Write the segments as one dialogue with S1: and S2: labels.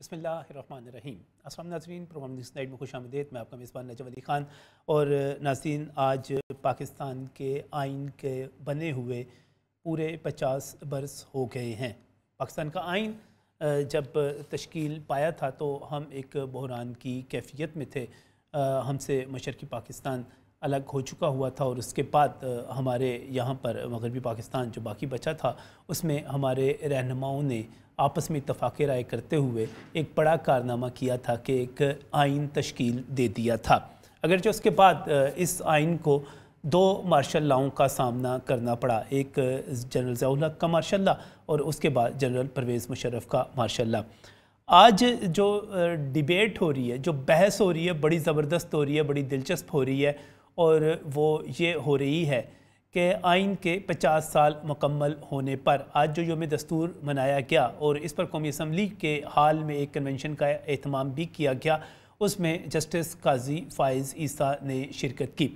S1: बसमीम् असल नाजरीन programme night में खुश आमदेद मैं आपका मेज़बान नजम अली ख़ान और नाजीन आज पाकिस्तान के आइन के बने हुए पूरे पचास बरस हो गए हैं पाकिस्तान का आइन जब तश्कील पाया था तो हम एक बहरान की कैफियत में थे हमसे मशरक़ी पाकिस्तान अलग हो चुका हुआ था और उसके बाद हमारे यहाँ पर मगरबी पाकिस्तान जो बाकी बचा था उसमें हमारे रहनुमाओं ने आपस में इतफ़ाक़ राय करते हुए एक बड़ा कारनामा किया था कि एक आइन तश्कील दे दिया था अगर जो उसके बाद इस आइन को दो मार्शल लाओं का सामना करना पड़ा एक जनरल जयाउल का मार्शल ला और उसके बाद जनरल परवेज़ मुशरफ़ का मार्शल ला आज जो डिबेट हो रही है जो बहस हो रही है बड़ी ज़बरदस्त हो रही है बड़ी दिलचस्प हो रही है और वो ये हो रही है कि आइन के 50 साल मुकम्मल होने पर आज जो योम दस्तूर मनाया गया और इस पर कौमी असम्बली के हाल में एक कन्वेंशन का अहतमाम भी किया गया उसमें जस्टिस काजी फ़ाइज़ ईसा ने शिरकत की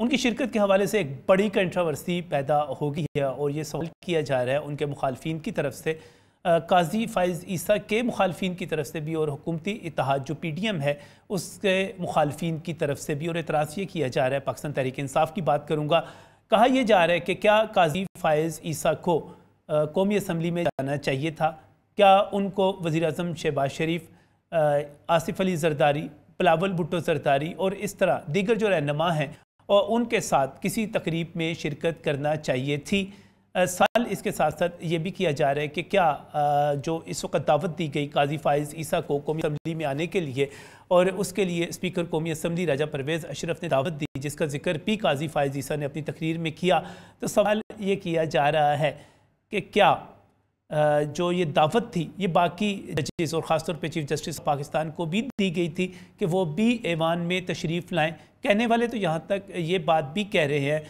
S1: उनकी शिरकत के हवाले से एक बड़ी कंट्रावर्सी पैदा होगी है और ये सवाल किया जा रहा है उनके मुखालफी की तरफ से काजी फ़ाइज़ ईसा के मुखालफन की तरफ से भी और हुकूमती इतिहाद जो पी डी एम है उसके मुखालफी की तरफ से भी और एतराज़ ये किया जा रहा है पाकिस्तान तहरीक इंसाफ की बात करूँगा कहा यह जा रहा है कि क्या काजी फ़ाइज़ ईसा को कौमी असम्बली में जाना चाहिए था क्या उनको वज़ी अजम शहबाज शरीफ आसिफ अली जरदारी पलावल भुट्टो जरदारी और इस तरह दीगर जो रहनमा हैं और उनके साथ किसी तकरीब में शिरकत करना चाहिए थी साल इसके साथ साथ ये भी किया जा रहा है कि क्या जो इस वक्त दावत दी गई काजी फायज़ ईसा को कौमी असम्बली में आने के लिए और उसके लिए स्पीकर कौमी असम्बली राजा परवेज़ अशरफ ने दावत दी जिसका जिक्र पी काजी फायज़ ईसा ने अपनी तकरीर में किया तो सवाल ये किया जा रहा है कि क्या जो ये दावत थी ये बाकी जजेस और ख़ासतौर पर चीफ जस्टिस पाकिस्तान को भी दी गई थी कि वो भी ऐवान में तशरीफ़ लाएँ कहने वाले तो यहाँ तक ये बात भी कह रहे हैं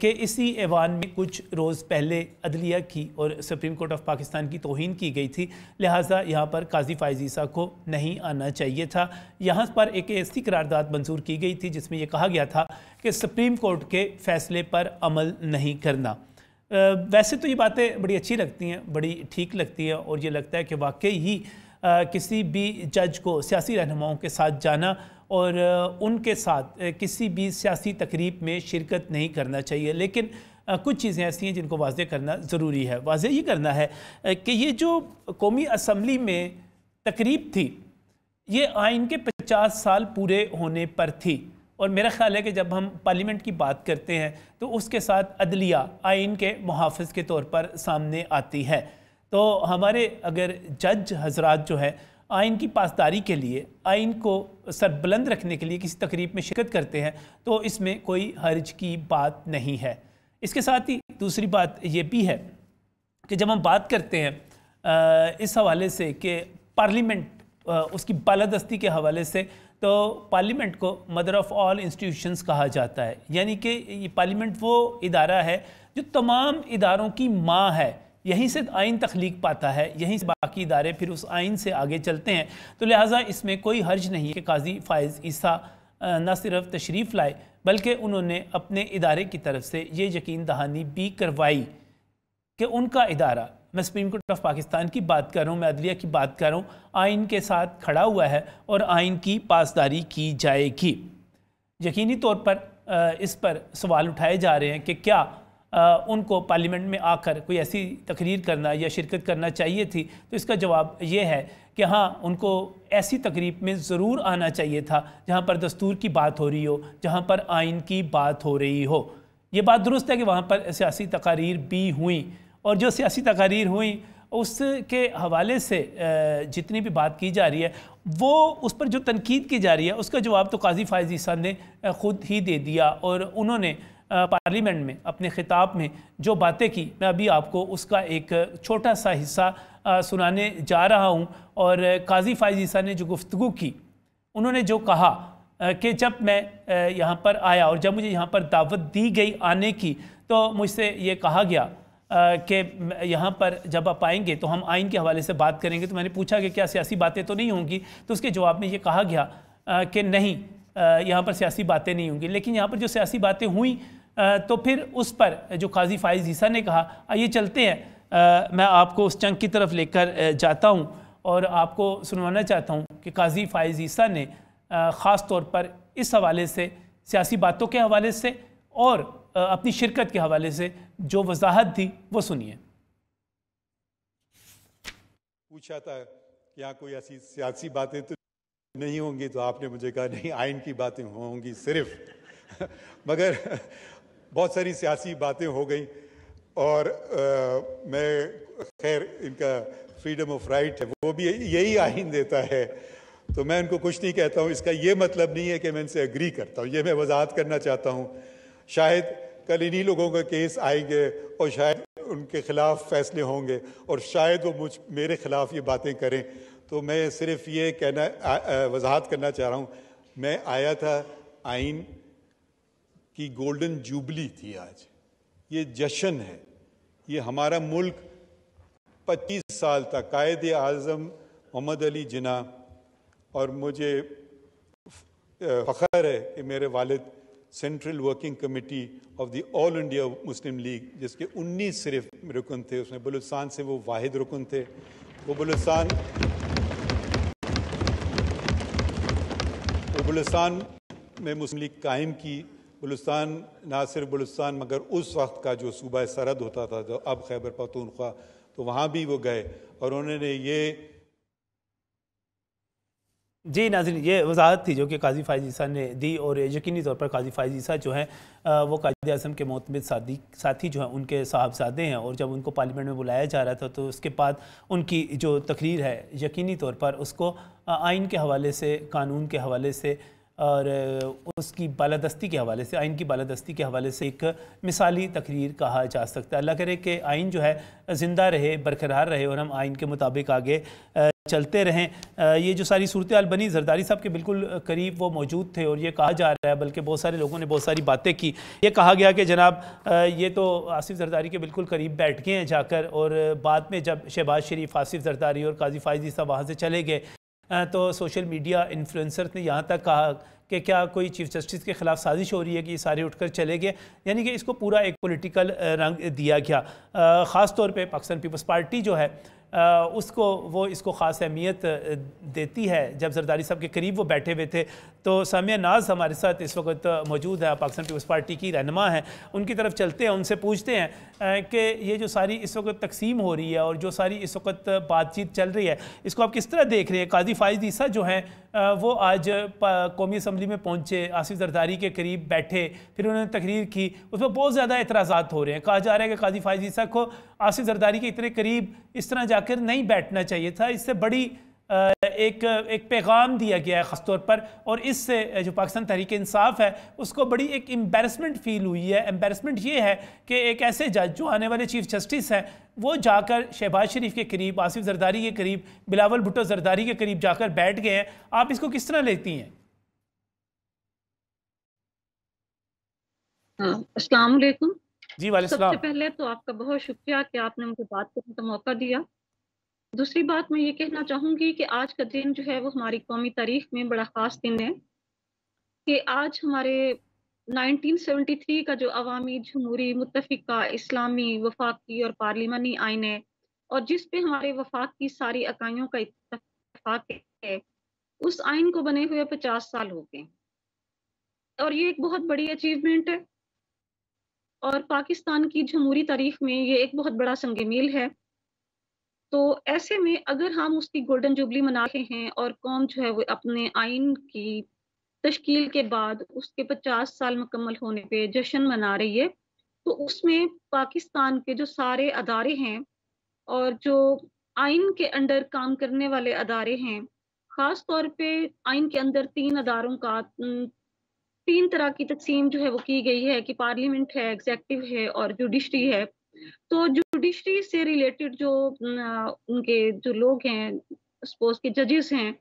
S1: कि इसी ऐवान में कुछ रोज़ पहले अदलिया की और सुप्रीम कोर्ट ऑफ पाकिस्तान की तोहन की गई थी लिहाजा यहाँ पर काजी फ़ायजीसा को नहीं आना चाहिए था यहाँ पर एक ऐसी करारदाद मंजूर की गई थी जिसमें यह कहा गया था कि सुप्रीम कोर्ट के फ़ैसले पर अमल नहीं करना वैसे तो ये बातें बड़ी अच्छी लगती हैं बड़ी ठीक लगती हैं और ये लगता है कि वाकई ही आ, किसी भी जज को सियासी रहनुमाओं के साथ जाना और उनके साथ किसी भी सियासी तकरीब में शिरकत नहीं करना चाहिए लेकिन कुछ चीज़ें ऐसी हैं जिनको वाजह करना ज़रूरी है वाजे ये करना है कि ये जो कौमी असम्बली में तकरीब थी ये आइन के पचास साल पूरे होने पर थी और मेरा ख्याल है कि जब हम पार्लियामेंट की बात करते हैं तो उसके साथ अदलिया आइन के मुहाफ़ के तौर पर सामने आती है तो हमारे अगर जज हजरात जो है आइन की पासदारी के लिए आइन को सरबुलंद रखने के लिए किसी तकरीब में शिरकत करते हैं तो इसमें कोई हर्ज की बात नहीं है इसके साथ ही दूसरी बात ये भी है कि जब हम बात करते हैं इस हवाले से कि पार्लियामेंट उसकी बालादस्ती के हवाले से तो पार्लियामेंट को मदर ऑफ़ ऑल इंस्टीट्यूशंस कहा जाता है यानी कि ये पार्लियामेंट वो इदारा है जो तमाम इदारों की माँ है यहीं से आइन तख्लीक पाता है यहीं से बाकी इदारे फिर उस आइन से आगे चलते हैं तो लिहाजा इसमें कोई हर्ज नहीं कि काजी फ़ायज़ ईसा न सिर्फ तशरीफ़ लाए बल्कि उन्होंने अपने इदारे की तरफ से ये यकीन दहानी भी करवाई कि उनका इदारा मैं सुप्रीम कोर्ट ऑफ पाकिस्तान की बात कर रहा हूँ मैं अदलिया की बात कर रहा हूँ आइन के साथ खड़ा हुआ है और आइन की पासदारी की जाएगी यकीनी तौर पर इस पर सवाल उठाए जा रहे हैं कि क्या उनको पार्लियामेंट में आकर कोई ऐसी तकरीर करना या शिरकत करना चाहिए थी तो इसका जवाब ये है कि हाँ उनको ऐसी तकरीब में ज़रूर आना चाहिए था जहाँ पर दस्तूर की बात हो रही हो जहाँ पर आइन की बात हो रही हो ये बात दुरुस्त है कि वहाँ पर सियासी तकारीर भी हुई और जो सियासी तकारीर हुई उसके हवाले से जितनी भी बात की जा रही है वो उस पर जो तनकीद की जा रही है उसका जवाब तो काजी फायज ईसा ने ख़ुद ही दे दिया और उन्होंने पार्लियामेंट में अपने खिताब में जो बातें की मैं अभी आपको उसका एक छोटा सा हिस्सा सुनाने जा रहा हूँ और काजी फायजीसा ईसा ने जो गुफ्तु की उन्होंने जो कहा कि जब मैं यहाँ पर आया और जब मुझे यहाँ पर दावत दी गई आने की तो मुझसे ये कहा गया कि यहाँ पर जब आप आएंगे तो हम आइन के हवाले से बात करेंगे तो मैंने पूछा कि क्या सियासी बातें तो नहीं होंगी तो उसके जवाब में ये कहा गया कि नहीं यहाँ पर सियासी बातें नहीं होंगी लेकिन यहाँ पर जो सियासी बातें हुई तो फिर उस पर जो काजी फाइज ईसा ने कहा आइए चलते हैं आ, मैं आपको उस चंक की तरफ लेकर जाता हूँ और आपको सुनवाना चाहता हूँ कि काजी फाइज ईसा ने ख़ास तौर पर इस हवाले से सियासी बातों के हवाले से और अपनी शिरकत के हवाले से जो वजाहत थी वो सुनिए
S2: पूछा था क्या कोई ऐसी सियासी बातें तो नहीं होंगी तो आपने मुझे कहा नहीं आइन की बातें होंगी सिर्फ मगर बहुत सारी सियासी बातें हो गई और आ, मैं खैर इनका फ्रीडम ऑफ राइट है वो भी यही आइन देता है तो मैं उनको कुछ नहीं कहता हूँ इसका ये मतलब नहीं है कि मैं इनसे एग्री करता हूँ ये मैं वजाहत करना चाहता हूँ शायद कल इन्हीं लोगों का केस आएंगे और शायद उनके खिलाफ फैसले होंगे और शायद वो मुझ मेरे खिलाफ ये बातें करें तो मैं सिर्फ ये कहना वजाहत करना चाह रहा हूँ मैं आया था आइन की गोल्डन जूबली थी आज ये जश्न है ये हमारा मुल्क 25 साल तक कायद आज़म मोहम्मद अली जिना और मुझे फ़खर है कि मेरे वालिद central working committee of the All India Muslim League जिसके 19 सिर्फ रुकन थे उसमें बलुस्तान से वो वाहिद रुकन थे वो बलुस्तान बलुस्तान में मुस्लिम लीग कायम की बलुस्तान ना सिर्फ बलुस्तान मगर उस वक्त का जो सूबा सरहद होता था जो अब खैबर पतूनख्वा तो वहाँ भी वो गए और उन्होंने ये जी नाजिन ये
S1: वजाहत थी जो कि काजी ईसा ने दी और यकीनी तौर पर काजी फायजीसा जो हैं वो कायद अजम के मतमद साथी साथी जो हैं उनके साहबजादे हैं और जब उनको पार्लियामेंट में बुलाया जा रहा था तो उसके बाद उनकी जो तकरीर है यकीनी तौर पर उसको आइन के हवाले से कानून के हवाले से और उसकी बालादस्ती के हवाले से आइन की बालादस्ती के हवाले से एक मिसाली तकरीर कहा जा सकता है अल्लाह करे कि आइन जो है ज़िंदा रहे बरकरार रहे और हम आइन के मुताबिक आगे चलते रहें ये जो सारी सूरत बनी जरदारी साहब के बिल्कुल करीब वो मौजूद थे और ये कहा जा रहा है बल्कि बहुत सारे लोगों ने बहुत सारी बातें की ये कहा गया कि जनाब ये तो आसिफ जरदारी के बिल्कुल करीब बैठ गए हैं जाकर और बाद में जब शहबाज शरीफ आसिफ जरदारी और काजी फायजी साहब वहाँ से चले गए तो सोशल मीडिया इन्फ्लुंसर ने यहाँ तक कहा कि क्या कोई चीफ जस्टिस के खिलाफ साजिश हो रही है कि ये सारे उठकर चले गए यानी कि इसको पूरा एक पॉलिटिकल रंग दिया गया ख़ास तौर पे पाकिस्तान पीपल्स पार्टी जो है उसको वो इसको ख़ास अहमियत देती है जब जरदारी साहब के करीब वो बैठे हुए थे तो सामिया नाज हमारे साथ इस वक्त मौजूद है पाकिस्तान पीपल्स पार्टी की रहनमा है उनकी तरफ चलते हैं उनसे पूछते हैं कि ये जो सारी इस वक्त तकसीम हो रही है और जो सारी इस वक्त बातचीत चल रही है इसको आप किस तरह देख रहे हैं काजी फायज ईसा जो हैं वो आज कौमी असम्बली में पहुँचे आसिफ जरदारी के करीब बैठे फिर उन्होंने तकरीर की उसमें बहुत ज़्यादा एतराज हो रहे हैं कहा जा रहा है कि काजी फायज ईसा को आसिफ जरदारी के इतने करीब इस तरह जाकर नहीं बैठना चाहिए था इससे बड़ी एक एक पैगाम दिया गया है ख़ासतौर पर और इससे जो पाकिस्तान तहरीक इंसाफ है उसको बड़ी एक एम्बेरसमेंट फील हुई है एम्बेरसमेंट ये है कि एक ऐसे जज जो आने वाले चीफ जस्टिस हैं वो जाकर शहबाज शरीफ के करीब आसिफ जरदारी के करीब बिलावल भुट्टो जरदारी के करीब जाकर बैठ गए हैं आप इसको किस तरह लेती
S3: हैं हाँ, अस्सलाम वालेकुम जी वाले सबसे पहले तो आपका बहुत शुक्रिया कि आपने मुझे बात करने का मौका दिया दूसरी बात मैं ये कहना चाहूंगी कि आज का दिन जो है वो हमारी कौमी तारीख में बड़ा ख़ास दिन है कि आज हमारे 1973 का जो अवामी जमहूरी मुतफिका इस्लामी वफाकी और पार्लिमानी आइन है और जिस पे हमारे वफाक की सारी इकाइयों का इतफाक है उस आइन को बने हुए पचास साल हो गए और ये एक बहुत बड़ी अचीवमेंट है और पाकिस्तान की जमहूरी तारीख में ये एक बहुत बड़ा संग मील है तो ऐसे में अगर हम उसकी गोल्डन जुबली मना रहे हैं और कौम जो है वो अपने आइन की तश्कील के बाद उसके पचास साल मुकम्मल होने पे जश्न मना रही है तो उसमें पाकिस्तान के जो सारे अदारे हैं और जो आइन के अंडर काम करने वाले अदारे हैं ख़ास तौर पे आइन के अंदर तीन अदारों का तीन तरह की तकसीम जो है वो की गई है कि पार्लियामेंट है एग्जेक्टिव है और जुडिशरी है तो जुडिशरी से रिलेटेड जो उनके जो लोग हैं सपोज के जजेस हैं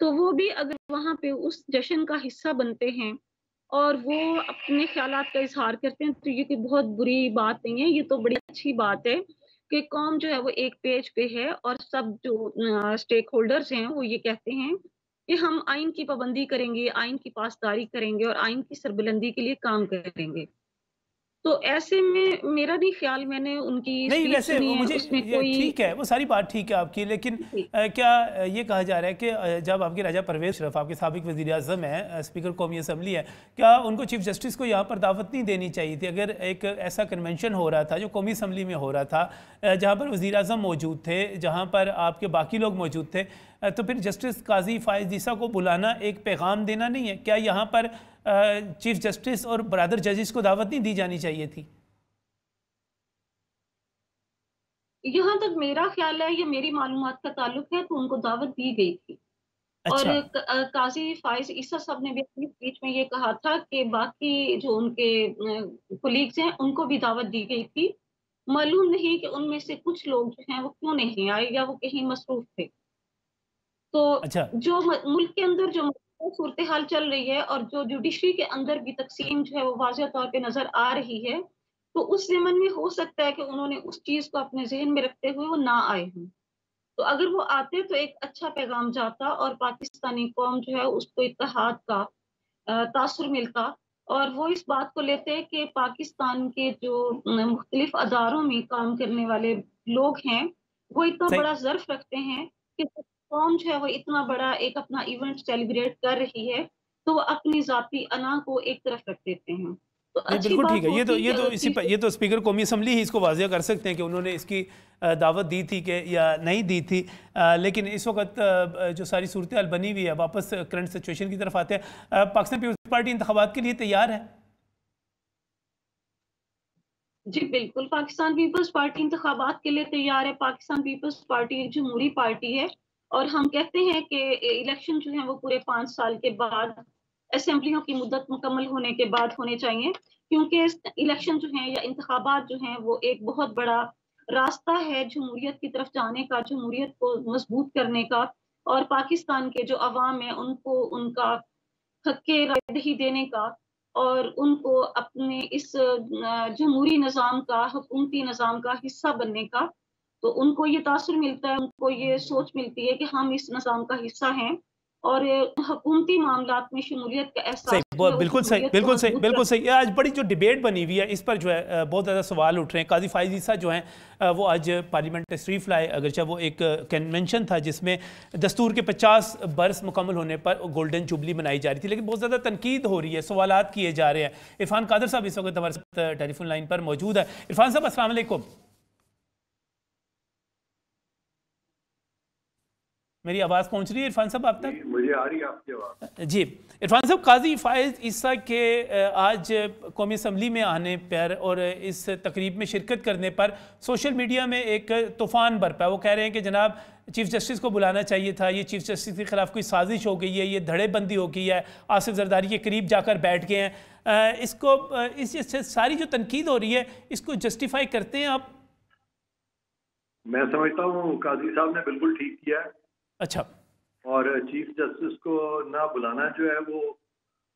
S3: तो वो भी अगर वहाँ पे उस जश्न का हिस्सा बनते हैं और वो अपने ख्याल का इजहार करते हैं तो ये कोई बहुत बुरी बात नहीं है ये तो बड़ी अच्छी बात है कि कौम जो है वो एक पेज पे है और सब जो स्टेक होल्डर्स हैं वो ये कहते हैं कि हम आइन की पाबंदी करेंगे आइन की पासदारी करेंगे और आइन की सरबुलंदी के लिए काम करेंगे तो ऐसे में मेरा नहीं ख्याल मैंने उनकी नहीं वैसे वो मुझे ठीक है वो
S1: सारी बात ठीक है आपकी लेकिन आ, क्या ये कहा जा रहा है कि जब आपके राजा परवेज शरफ आपके सबक वजी अजम है स्पीकर कौमी असम्बली है क्या उनको चीफ जस्टिस को यहाँ पर दावत नहीं देनी चाहिए थी अगर एक ऐसा कन्वेंशन हो रहा था जो कौमी असम्बली में हो रहा था जहाँ पर वजी अजम मौजूद थे जहाँ पर आपके बाकी लोग मौजूद थे तो फिर जस्टिस काजी फायदीसा को बुलाना एक पैगाम देना नहीं है क्या यहाँ पर चीफ जस्टिस और ब्रदर जजिस को दावत नहीं दी जानी चाहिए थी
S3: यहाँ तक मेरा ख्याल है ये मेरी मालूम का ताल्लुक है तो उनको दावत दी गई थी अच्छा। और काजी फाइज ईसा साहब ने भी अपनी स्पीच में ये कहा था कि बाकी जो उनके कोलीग्स हैं उनको भी दावत दी गई थी मालूम नहीं कि उनमें से कुछ लोग जो हैं वो क्यों नहीं आए या वो कहीं मसरूफ थे तो अच्छा। जो मुल्क के अंदर जो सूरत हाल चल रही है और जो जुडिशरी के अंदर भी तकसीम जो है वो वाजह तौर पर नजर आ रही है तो उस जमन में हो सकता है कि उन्होंने उस चीज को अपने जहन में रखते हुए वो ना आए हों तो अगर वो आते तो एक अच्छा पैगाम जाता और पाकिस्तानी कौम जो है उसको इतिहाद का तासर मिलता और वो इस बात को लेते कि पाकिस्तान के जो मुख्तलिफ अदारों में काम करने वाले लोग हैं वो इतना बड़ा जर्फ रखते हैं कि कौम जो है वो इतना बड़ा एक अपना इवेंट सेलिब्रेट कर रही है तो वो अपनी जाती अना को एक तरफ रख देते हैं तो बिल्कुल ठीक है ये तो, तो ये तो इसी पर
S1: ये तो स्पीकर कौमी असम्बली ही इसको वाजिया कर सकते हैं कि उन्होंने इसकी दावत दी थी कि या नहीं दी थी आ, लेकिन इस वक्त जो सारी सूरत हाल बनी हुई है वापस करंट सिचुएशन की तरफ आते हैं पाकिस्तान पीपल्स पार्टी इंतबात के लिए तैयार है
S3: जी बिल्कुल पाकिस्तान पीपल्स पार्टी इंतबात के लिए तैयार है पाकिस्तान पीपल्स पार्टी एक जमहूरी पार्टी है और हम कहते हैं कि इलेक्शन जो है वो पूरे पाँच साल के बाद असम्बलियों की मुद्दत मुकम्मल होने के बाद होने चाहिए क्योंकि इलेक्शन जो है या इंतबात जो हैं वो एक बहुत बड़ा रास्ता है जमहूरीत की तरफ जाने का जमहूरीत को मजबूत करने का और पाकिस्तान के जो अवाम है उनको उनका हक्के रही देने का और उनको अपने इस जमहूरी निज़ाम का हुकूमती निज़ाम का हिस्सा बनने का तो उनको ये तासर मिलता है उनको ये सोच मिलती है कि हम इस निज़ाम का हिस्सा हैं और हुकूमती मामला में शमूलियत का एहसास सही बिल्कुल सही बिल्कुल
S1: सही बिल्कुल सही आज बड़ी जो डिबेट बनी हुई है इस पर जो है बहुत ज़्यादा सवाल उठ रहे हैं काजी फायजीसा जो हैं वो आज पार्लियामेंट तशरीफ़ लाए अगरचे वो एक कन्वेंशन था जिसमें दस्तूर के पचास बरस मुकम्मल होने पर गोल्डन जुबली मनाई जा रही थी लेकिन बहुत ज़्यादा तनकीद हो रही है सवाल किए जा रहे हैं इरफान कादर साहब इस वक्त हमारे साथ टेलीफोन लाइन पर मौजूद है इरफान साहब असल मेरी आवाज़ पहुंच रही है इरफान साहब आप तक
S4: मुझे आ रही है आपकी आवाज़
S1: जी इरफान साहब काजी फ़ायज़ ईसा के आज कौमी असम्बली में आने पर और इस तकरीब में शिरकत करने पर सोशल मीडिया में एक तूफ़ान बरपा है वो कह रहे हैं कि जनाब चीफ जस्टिस को बुलाना चाहिए था ये चीफ जस्टिस के खिलाफ कोई साजिश हो गई है ये धड़ेबंदी हो गई है आसिफ जरदारी के करीब जाकर बैठ गए हैं इसको इस सारी जो तनकीद हो रही है इसको जस्टिफाई करते हैं आप
S4: मैं समझता हूँ काजी साहब ने बिल्कुल ठीक किया है अच्छा और चीफ जस्टिस को ना बुलाना जो है वो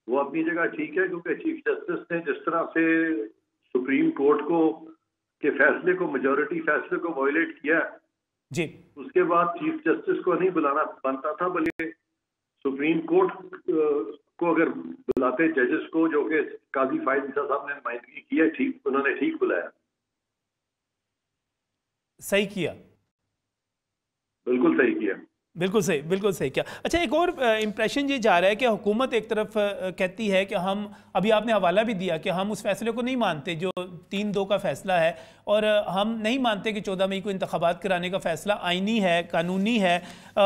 S4: वो अपनी जगह ठीक है क्योंकि चीफ जस्टिस ने जिस तरह से सुप्रीम कोर्ट को के फैसले को मेजोरिटी फैसले को वायोलेट किया जी उसके बाद चीफ जस्टिस को नहीं बुलाना बनता था बल्कि सुप्रीम कोर्ट को अगर बुलाते जजेस को जो कि काजी फाइज साहब ने नुमाइंदगी की है ठीक उन्होंने ठीक बुलाया सही किया बिल्कुल सही किया
S1: बिल्कुल सही बिल्कुल सही क्या अच्छा एक और इम्प्रेशन ये जा रहा है कि हुकूमत एक तरफ कहती है कि हम अभी आपने हवाला भी दिया कि हम उस फैसले को नहीं मानते जो तीन दो का फैसला है और हम नहीं मानते कि चौदह मई को इंतबात कराने का फैसला आइनी है कानूनी है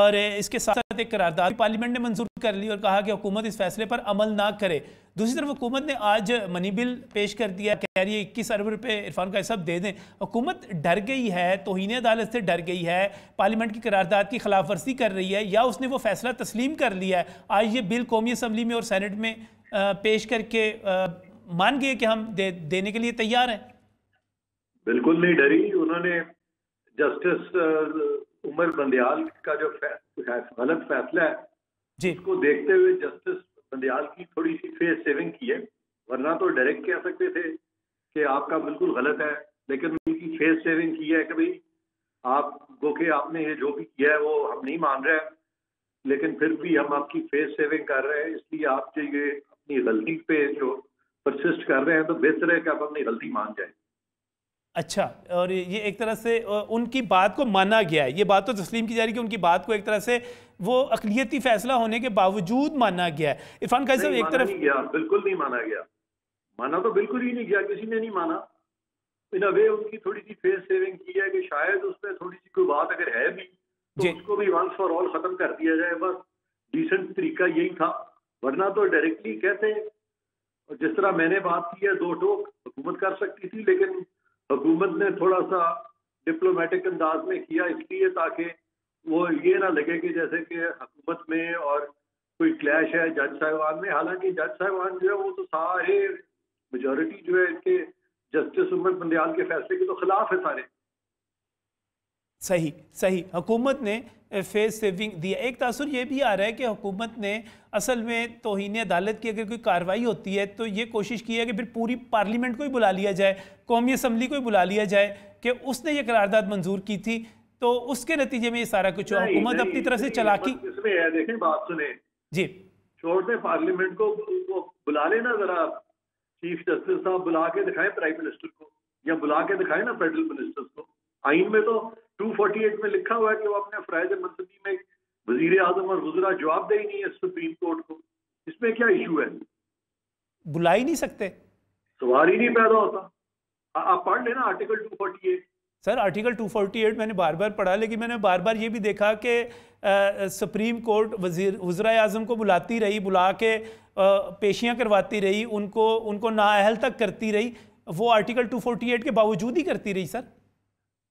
S1: और इसके साथ साथ एक करारदाद पार्लियामेंट ने मंजूर कर ली और कहा कि हुकूमत इस फैसले पर अमल ना करे दूसरी तरफ हुकूमत ने आज मनी बिल पेश कर दिया कह रही है इक्कीस अरब रुपये इरफान का सब दे दें हुकूमत डर गई है तोहन अदालत से डर गई है पार्लियामेंट की करारदाद की खिलाफ वर्जी कर रही है या उसने वो फैसला तस्लीम कर लिया है आज ये बिल कौमी असम्बली में और सैनट में पेश करके मान गए कि हम दे, देने के लिए
S4: तैयार हैं बिल्कुल नहीं डरी उन्होंने जस्टिस उमर बंदयाल का जो फै, गलत फैसला है जी। उसको देखते हुए जस्टिस बंदयाल की थोड़ी सी फेस सेविंग की है वरना तो डायरेक्ट कह सकते थे कि आपका बिल्कुल गलत है लेकिन उनकी फेस सेविंग की है कि भाई आप गोखे आपने ये जो भी किया है वो हम नहीं मान रहे हैं लेकिन फिर भी हम आपकी फेस सेविंग कर रहे हैं इसलिए आप जो ये अपनी गलती पे जो परसिस्ट कर रहे हैं तो बेहतर है कि आप अपनी गलती मान जाए
S1: अच्छा और ये एक तरह से उनकी बात को माना गया है ये बात तो तस्लीम की जा रही है कि उनकी बात को एक तरह से वो अकलीती फैसला होने के बावजूद माना गया है
S4: इरफान खाई साहब एक तरफ गया बिल्कुल नहीं माना गया माना तो बिल्कुल ही नहीं गया किसी ने नहीं माना इन अवे उनकी थोड़ी सी फेस सेविंग की है कि शायद उस पर थोड़ी सी कोई बात अगर है भी तो उसको भी वंस फॉर ऑल खत्म कर दिया जाए बस डिसेंट तरीका यही था वरना तो डायरेक्टली कहते और जिस तरह मैंने बात की है दो टोक हुकूमत कर सकती थी लेकिन हुकूमत ने थोड़ा सा डिप्लोमेटिक अंदाज में किया इसलिए ताकि वो ये ना लगे कि जैसे कि हुकूमत में और कोई क्लैश है जज साहिबान में हालांकि जज साहिबान जो है वो तो सारे मेजोरिटी जो है इनके जस्टिस उमर बंदयाल के फैसले के तो खिलाफ है सारे
S1: सही सही हुकूमत ने फेस सेविंग दिया एक तासर ये भी आ रहा है कि हुकूमत ने असल में तोहन अदालत की अगर कोई कार्रवाई होती है तो ये कोशिश की है कि फिर पूरी पार्लियामेंट को ही बुला लिया जाए कौमी असम्बली को ही बुला लिया जाए कि उसने ये करारदाद मंजूर की थी तो उसके नतीजे में ये सारा कुछ हुकूमत अपनी तरफ से चलाकी
S4: इसमें है देखें बात सुने जी छोड़ दे पार्लियामेंट को बुला लेना जरा चीफ जस्टिस साहब बुला के दिखाएं प्राइम मिनिस्टर को या बुला के दिखाएं ना फेडरल मिनिस्टर को आइन में तो 248 में लिखा हुआ है कि वो अपने फ्राइज मनसबी में वजीर आजम और वजरा जवाब दे ही नहीं है सुप्रीम कोर्ट को इसमें क्या इशू है
S1: बुला ही नहीं सकते
S4: सवाल ही नहीं पैदा होता आप पढ़ लेना article two forty eight
S1: sir article 248 मैंने बार बार पढ़ा लेकिन मैंने बार बार ये भी देखा कि सुप्रीम कोर्ट वजीर वज्रा अजम को बुलाती रही बुला के पेशियाँ करवाती रही उनको उनको नाअहल तक करती रही वो आर्टिकल 248 के बावजूद ही करती रही सर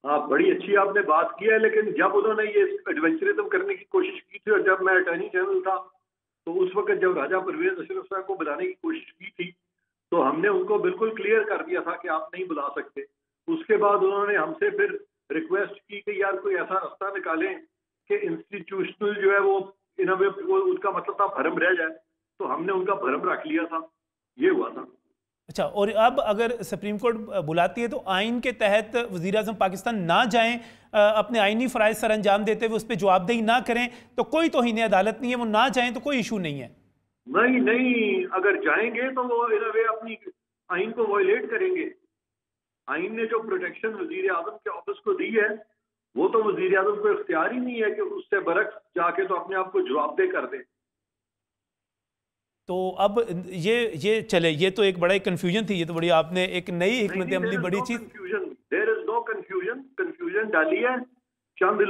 S4: हाँ बड़ी अच्छी आपने बात की है लेकिन जब उन्होंने ये एडवेंचरिज्म करने की कोशिश की थी और जब मैं अटर्नी जनरल था तो उस वक्त जब राजा परवेज अशरफ साहब को बुलाने की कोशिश की थी तो हमने उनको बिल्कुल क्लियर कर दिया था कि आप नहीं बुला सकते उसके बाद उन्होंने हमसे फिर रिक्वेस्ट की कि यार कोई ऐसा रास्ता निकालें कि इंस्टीट्यूशनल जो है वो इन वे वो उसका मतलब था भरम रह जाए तो हमने उनका भरम रख लिया था ये हुआ था
S1: अच्छा और अब अगर सुप्रीम कोर्ट बुलाती है तो आइन के तहत वजी अजम पाकिस्तान ना जाए अपने आइनी फ़राज सर अंजाम देते हुए उस पर जवाबदेही ना करें तो कोई तोहन अदालत नहीं है वो ना जाए तो कोई इशू नहीं है
S4: नहीं नहीं अगर जाएंगे तो वो इन अपनी आइन को वायलेट करेंगे आइन ने जो प्रोटेक्शन वजीर आजम के ऑफिस को दी है वो तो वजीर आजम को इख्तियार ही नहीं है कि उससे बरक जाके तो अपने आप को जवाबदेह कर दे
S1: तो अब ये ये चले ये तो एक बड़ा कंफ्यूजन कन्फ्यूजन थी ये तो बड़ी आपने एक नई हमत अमली बड़ी
S4: चीज there is no confusion confusion डाली है चंद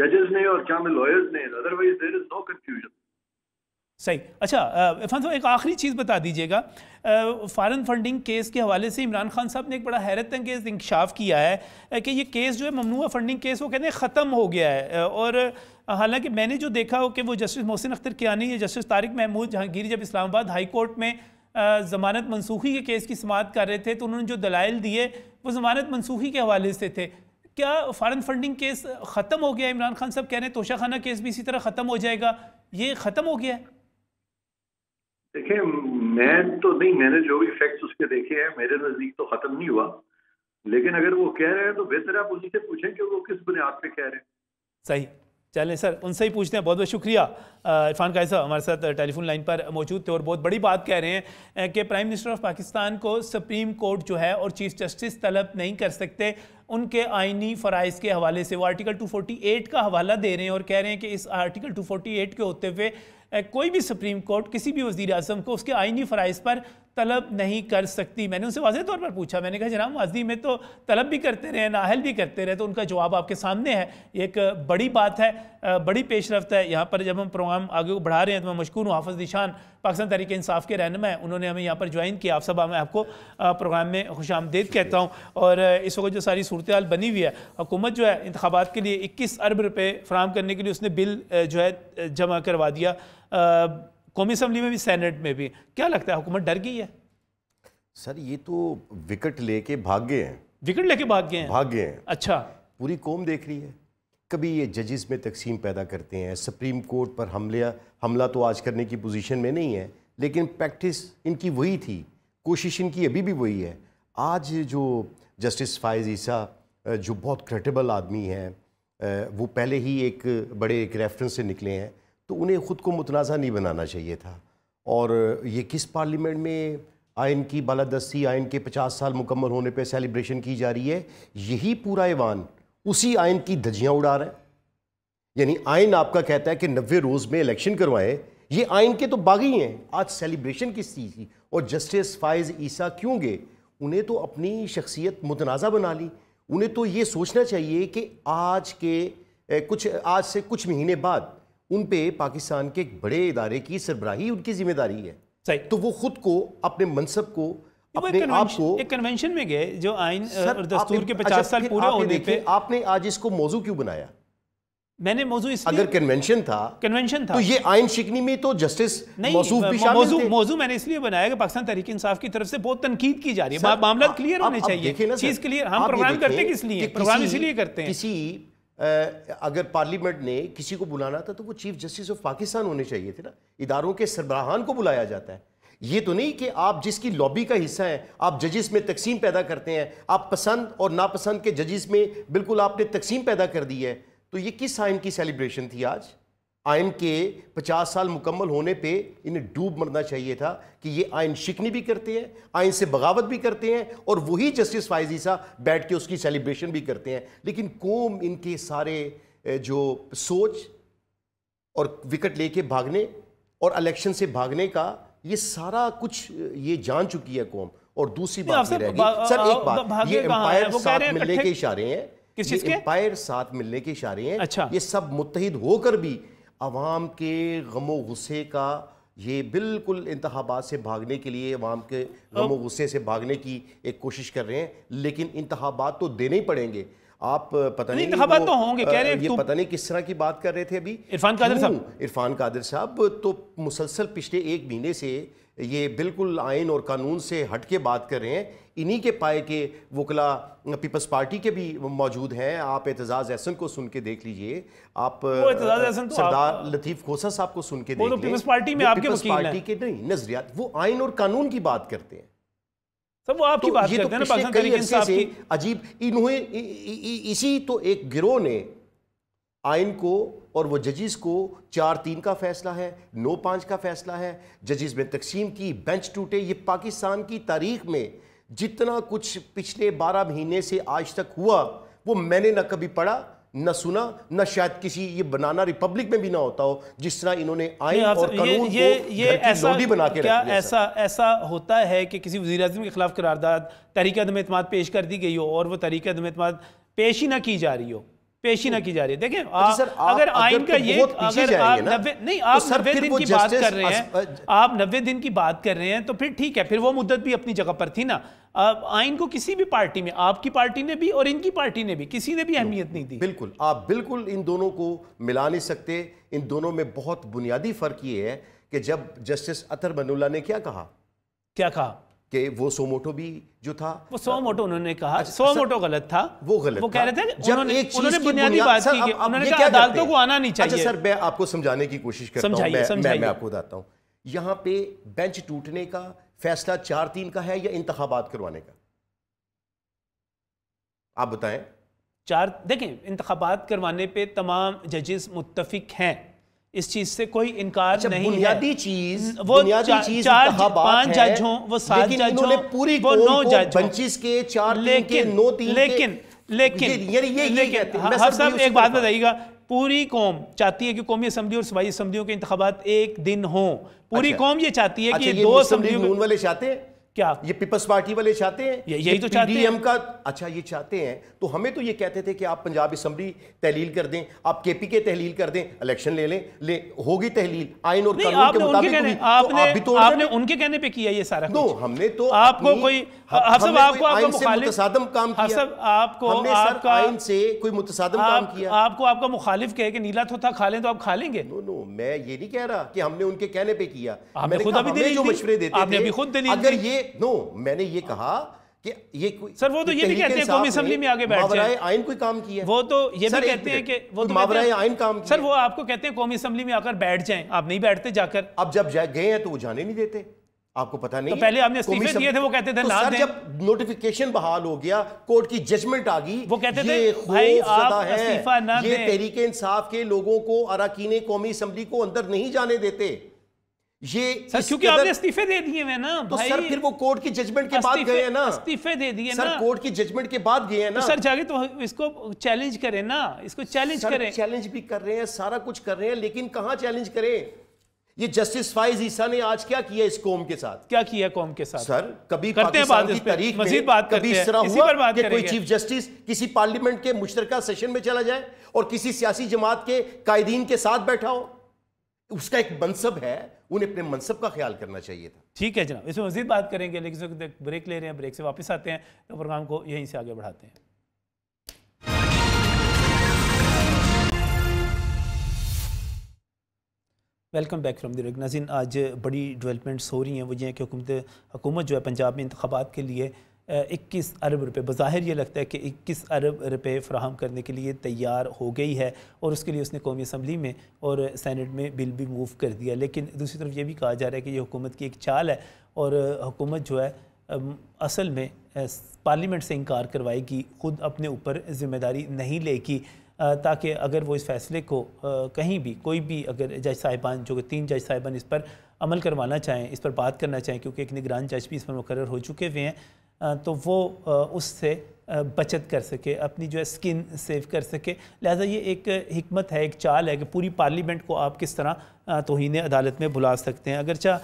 S4: जजेस ने और चंद लॉयर्स ने otherwise there is no confusion
S1: सही अच्छा इरफान साहब एक आखिरी चीज़ बता दीजिएगा फ़ारन फंडिंग केस के हवाले से इमरान खान साहब ने एक बड़ा हैरत अंगेज इंकशाफ किया है कि ये केस जो है ममनू फंडिंग केस वो कहते हैं ख़त्म हो गया है और हालांकि मैंने जो देखा हो कि वो जस्टिस मोहसिन अख्तर कियानी या जस्टिस तारिक महमूद जहांगीर जब इस्लामाबाद हाई कोर्ट में ज़मानत मनसूखी के केस की समात कर रहे थे तो उन्होंने जो दलाइल दिए वो ज़मानत मनसूखी के हवाले से थे क्या फ़ारन फंडिंग केस ख़त्म हो गया इमरान खान साहब कह रहे हैं तोशाखाना केस भी इसी तरह ख़त्म हो जाएगा ये ख़त्म हो गया है
S4: देखिए मैं तो नहीं मैंने जो भी फैक्ट्स उसके देखे हैं मेरे नज़दीक तो ख़त्म नहीं हुआ लेकिन अगर वो कह रहे हैं तो बेहतर आप उन्हीं से पूछें कि वो किस बुनियाद पे कह रहे हैं
S1: सही चलें सर उनसे ही पूछते हैं बहुत बहुत शुक्रिया इरफान कायद साहब हमारे साथ टेलीफोन लाइन पर मौजूद थे और बहुत बड़ी बात कह रहे हैं कि प्राइम मिनिस्टर ऑफ पाकिस्तान को सुप्रीम कोर्ट जो है और चीफ जस्टिस तलब नहीं कर सकते उनके आइनी फ़राइज़ के हवाले से वो आर्टिकल 248 का हवाला दे रहे हैं और कह रहे हैं कि इस आर्टिकल 248 के होते हुए कोई भी सुप्रीम कोर्ट किसी भी वजीर अजम को उसके आइनी फ़राइज़ पर तलब नहीं कर सकती मैंने उनसे वाजे तौर पर पूछा मैंने कहा जनाब माजी में तो तलब भी करते रहे नाहल भी करते रहे तो उनका जवाब आपके सामने है एक बड़ी बात है बड़ी पेशरफ है यहाँ पर जब हम प्रोग्राम आगे को बढ़ा रहे हैं तो मैं मशकून हूँ हाफज निशान पाकिस्तान तरीके इंसाफ के रहनम है उन्होंने हमें यहाँ पर ज्वाइन किया आप सब मैं आपको प्रोग्राम में खुश आमदेद कहता हूँ और इस वक्त जो सारी सूरत हाल बनी हुई है हुकूमत जो है इंतबात के लिए इक्कीस अरब रुपये फ्राहम करने के लिए उसने बिल जो है जमा करवा दिया कौमी असम्बली में भी सैनेट में भी
S5: क्या लगता है हुकूमत डर गई है सर ये तो विकट लेके भाग गए हैं विकट लेके भाग गए हैं भाग गए हैं अच्छा पूरी कौम देख रही है कभी ये जजेस में तकसीम पैदा करते हैं सुप्रीम कोर्ट पर हमले हमला तो आज करने की पोजीशन में नहीं है लेकिन प्रैक्टिस इनकी वही थी कोशिश इनकी अभी भी वही है आज जो जस्टिस फायज़ ईसा जो बहुत क्रेडिबल आदमी हैं वो पहले ही एक बड़े एक रेफरेंस से निकले हैं तो उन्हें ख़ुद को मुतनाज़ा नहीं बनाना चाहिए था और ये किस पार्लियामेंट में आयन की बालादस्ती आयन के पचास साल मुकम्मल होने पर सेलिब्रेशन की जा रही है यही पूरा ऐवान उसी आयन की धजियाँ उड़ा रहे हैं यानी आयन आपका कहता है कि नब्बे रोज़ में इलेक्शन करवाएं ये आयन के तो बागी हैं आज सेलिब्रेशन किस चीज़ की और जस्टिस फाइज ईसा क्यों गए उन्हें तो अपनी शख्सियत मुतनाज़ा बना ली उन्हें तो ये सोचना चाहिए कि आज के कुछ आज से कुछ महीने बाद उन पे पाकिस्तान के एक बड़े इदारे की सरबराही उनकी जिम्मेदारी है सही तो वो खुद को अपने मनसब को अपने आप को
S1: एक कन्वेंशन में गए जो आइन और दस्तूर के 50 अच्छा, साल पूरा होने पे
S5: आपने आज इसको मौजू क्यों बनाया मैंने मौजू इसलिए अगर कन्वेंशन था
S1: कन्वेंशन था तो ये
S5: आयन शिकनी में तो जस्टिस नहीं
S1: मौजू मैंने इसलिए बनाया कि पाकिस्तान तहरीक इंसाफ की तरफ से बहुत तनकीद की जा रही है मामला क्लियर होने चाहिए चीज क्लियर हम प्रोग्राम करते किस लिए प्रोग्राम इसलिए करते हैं
S5: किसी अगर पार्लियामेंट ने किसी को बुलाना था तो वो चीफ जस्टिस ऑफ पाकिस्तान होने चाहिए थे ना इदारों के सरबराहान को बुलाया जाता है ये तो नहीं कि आप जिसकी लॉबी का हिस्सा हैं आप जजिस में तकसीम पैदा करते हैं आप पसंद और नापसंद के जजिस में बिल्कुल आपने तकसीम पैदा कर दी है तो ये किस साइन की सेलिब्रेशन थी आज आयन के 50 साल मुकम्मल होने पे इन्हें डूब मरना चाहिए था कि ये आयन शिकनी भी करते हैं आयन से बगावत भी करते हैं और वही जस्टिस फायजी सा बैठ के उसकी सेलिब्रेशन भी करते हैं लेकिन कौम इनके सारे जो सोच और विकट लेके भागने और इलेक्शन से भागने का ये सारा कुछ ये जान चुकी है कौम और दूसरी बात ये रहेगी सर एक बात ये एम्पायर साथ मिलने के इशारे हैं किस चीज के एम्पायर साथ मिलने के इशारे हैं अच्छा ये सब मुतहिद होकर भी आवाम के गम गुस्से का ये बिल्कुल इंतबात से भागने के लिए अवाम के गम गुस्से से भागने की एक कोशिश कर रहे हैं लेकिन इंतबात तो देने ही पड़ेंगे आप पता नहीं, नहीं तो होंगे कह रहे ये तुम... पता नहीं किस तरह की बात कर रहे थे अभी इरफान कादिर साहब इरफान कादिर साहब तो मुसलसल पिछले एक महीने से ये बिल्कुल आयन और कानून से हट के बात कर रहे हैं इन्हीं के पाए के वकला पीपल्स पार्टी के भी मौजूद हैं आप एतजाज़ एहसन को सुन के देख लीजिए आप तो सरदार लतीफ़ खोसा साहब को सुन के तो देख लीजिए पीपल्स पार्टी में आपके पार्टी के नहीं नजरियात वो आयन और कानून की बात करते हैं
S1: सब वो आपकी तो बात तो करते हैं ना पाकिस्तान तहरीक से
S5: अजीब इन्हें इसी तो एक गिरोह ने आइन को और वो जजिस को चार तीन का फैसला है नौ पाँच का फैसला है जजिस में तकसीम की बेंच टूटे ये पाकिस्तान की तारीख में जितना कुछ पिछले बारह महीने से आज तक हुआ वो मैंने ना कभी पढ़ा न सुना न शायद किसी ये बनाना रिपब्लिक में भी ना होता हो जिस तरह इन्होंने आए और कानून ये, ये, ये ऐसा बना के क्या
S1: ऐसा ऐसा होता है कि किसी वजी अजम के खिलाफ करारदाद तहरीक अदम अतमाद पेश कर दी गई हो और वो तहरीक अदम अतमाद पेश ही ना की जा रही हो पेशी ना तो की जा रही है देखें अच्छा आप सर, आप अगर आइन का ये अगर आप नब्बे तो नहीं आप तो नब्बे दिन की बात कर रहे हैं आप नब्बे दिन की बात कर रहे हैं तो फिर ठीक है फिर वो मुद्दत भी अपनी जगह पर थी ना आप आइन को किसी
S5: भी पार्टी में आपकी पार्टी ने भी और इनकी पार्टी ने भी किसी ने भी अहमियत नहीं दी बिल्कुल आप बिल्कुल इन दोनों को मिला नहीं सकते इन दोनों में बहुत बुनियादी फर्क ये है कि जब जस्टिस अतर मनुल्ला ने क्या कहा क्या कहा कि वो सोमोटो भी जो था
S1: वो सोमोटो उन्होंने कहा अच्छा, सोमोटो गलत था वो
S5: गलत वो कह रहे थे उन्होंने, एक उन्होंने बुनियादी बात की उन्होंने कहा अदालतों को आना नहीं अच्छा, चाहिए अच्छा सर मैं आपको समझाने की कोशिश करता हूं मैं, मैं, मैं आपको बताता हूं यहां पे बेंच टूटने का फैसला चार तीन का है या इंतखाबात करवाने का आप बताएं चार देखें इंतखाबात करवाने पे
S1: तमाम जजेस मुत्तफिक हैं इस चीज से कोई इनकार अच्छा, नहीं है चीज वो चीज चार पांच जज हों वो सात जज हों पूरी वो नौ जज
S5: बंचिस के
S1: चार लेकिन नौ तीन लेकिन लेकिन ये, ये, ये, लेकिन हाँ, एक बात बताइएगा पूरी कौम चाहती है कि कौमी असम्बली और सूबाई असम्बलियों के इंतबात एक दिन हों पूरी अच्छा, कौम
S5: ये चाहती है अच्छा, कि ये दो असम्बलियों वाले चाहते हैं क्या ये पीपल्स पार्टी वाले चाहते हैं ये, यही तो चाहते हैं का अच्छा ये चाहते हैं तो हमें तो ये कहते थे कि आप पंजाब असम्बली तहलील कर दें आप केपी के तहलील कर दें इलेक्शन ले लें ले होगी तहलील आइन और कानून के मुताबिक आपने तो आप भी तो आपने उनके कहने पे किया ये सारा तो हमने तो आपको कोई आपको आपको मुतसादम काम आपको आइन से कोई मुतसादम काम किया आपको आपका मुखालिफ कहे कि नीला थोथा खा लें तो आप खा लेंगे नो नो मैं ये नहीं कह रहा कि हमने उनके कहने पे किया मैंने खुद अभी जो मशवरे देते अगर ये नो मैंने ये कहा कि ये कोई सर वो तो ये भी कहते हैं कौमी असम्बली में आगे बैठ जाए आइन कोई काम किया वो तो ये भी कहते हैं कि वो तो मावराए आइन
S1: काम सर वो आपको कहते हैं कौमी असम्बली में आकर बैठ जाएं आप नहीं बैठते जाकर अब जब गए हैं
S5: तो वो जाने नहीं देते आपको पता नहीं तो पहले आपने इस्तीफे दिए थे वो कहते थे तो सर जब नोटिफिकेशन बहाल हो गया कोर्ट की जजमेंट आ गई वो कहते थे भाई आप इस्तीफा ना ये तहरीक इंसाफ के लोगों को अरकान कौमी असम्बली को अंदर नहीं जाने देते ये सर क्योंकि आपने इस्तीफे दे दिए हैं ना तो भाई, सर फिर वो कोर्ट की जजमेंट के बाद गए हैं ना
S1: इस्तीफे दे दिए सर
S5: कोर्ट की जजमेंट के बाद गए हैं तो ना तो सर जाके तो इसको चैलेंज करें ना इसको चैलेंज करें चैलेंज भी कर रहे हैं सारा कुछ कर रहे हैं लेकिन कहाँ चैलेंज करें ये जस्टिस फाइज ईसा ने आज क्या किया इस कौम के साथ क्या किया कौम के साथ सर कभी करते हैं बात की तारीख में बात कभी इस तरह हुआ पर बात कि कोई चीफ जस्टिस किसी पार्लियामेंट के मुश्तरका सेशन में चला जाए और किसी सियासी जमात के कायदीन के साथ बैठा हो उसका एक मनसब है उन्हें अपने मनसब का ख्याल करना चाहिए था
S1: ठीक है जनाब इसमें मजीद बात करेंगे लेकिन ब्रेक ले रहे हैं ब्रेक से वापस आते हैं तो प्रोग्राम को यहीं से आगे बढ़ाते हैं वेलकम बैक फ्राम दिरक नाजिन आज बड़ी डेवलपमेंट्स हो रही हैं वो ये हैं कि हुकूमत हुकूमत जो है पंजाब में इंतबात के लिए इक्कीस अरब रुपये बाहिर ये लगता है कि इक्कीस अरब रुपये फ्राहम करने के लिए तैयार हो गई है और उसके लिए उसने कौमी असम्बली में और सैनट में बिल भी मूव कर दिया लेकिन दूसरी तरफ ये भी कहा जा रहा है कि ये हुकूमत की एक चाल है और हुकूमत जो है असल में पार्लियामेंट से इनकार करवाएगी खुद अपने ऊपर ज़िम्मेदारी नहीं लेगी ताकि अगर वो इस फैसले को कहीं भी कोई भी अगर जज साहिबान जो कि तीन जज साहिबान इस पर अमल करवाना चाहें इस पर बात करना चाहें क्योंकि एक निगरान जज भी इस पर मुकर हो चुके हुए हैं तो वो उससे बचत कर सके अपनी जो है स्किन सेव कर सके लिहाजा ये एक हमत है एक चाल है कि पूरी पार्लियामेंट को आप किस तरह तोहन अदालत में बुला सकते हैं अगरचा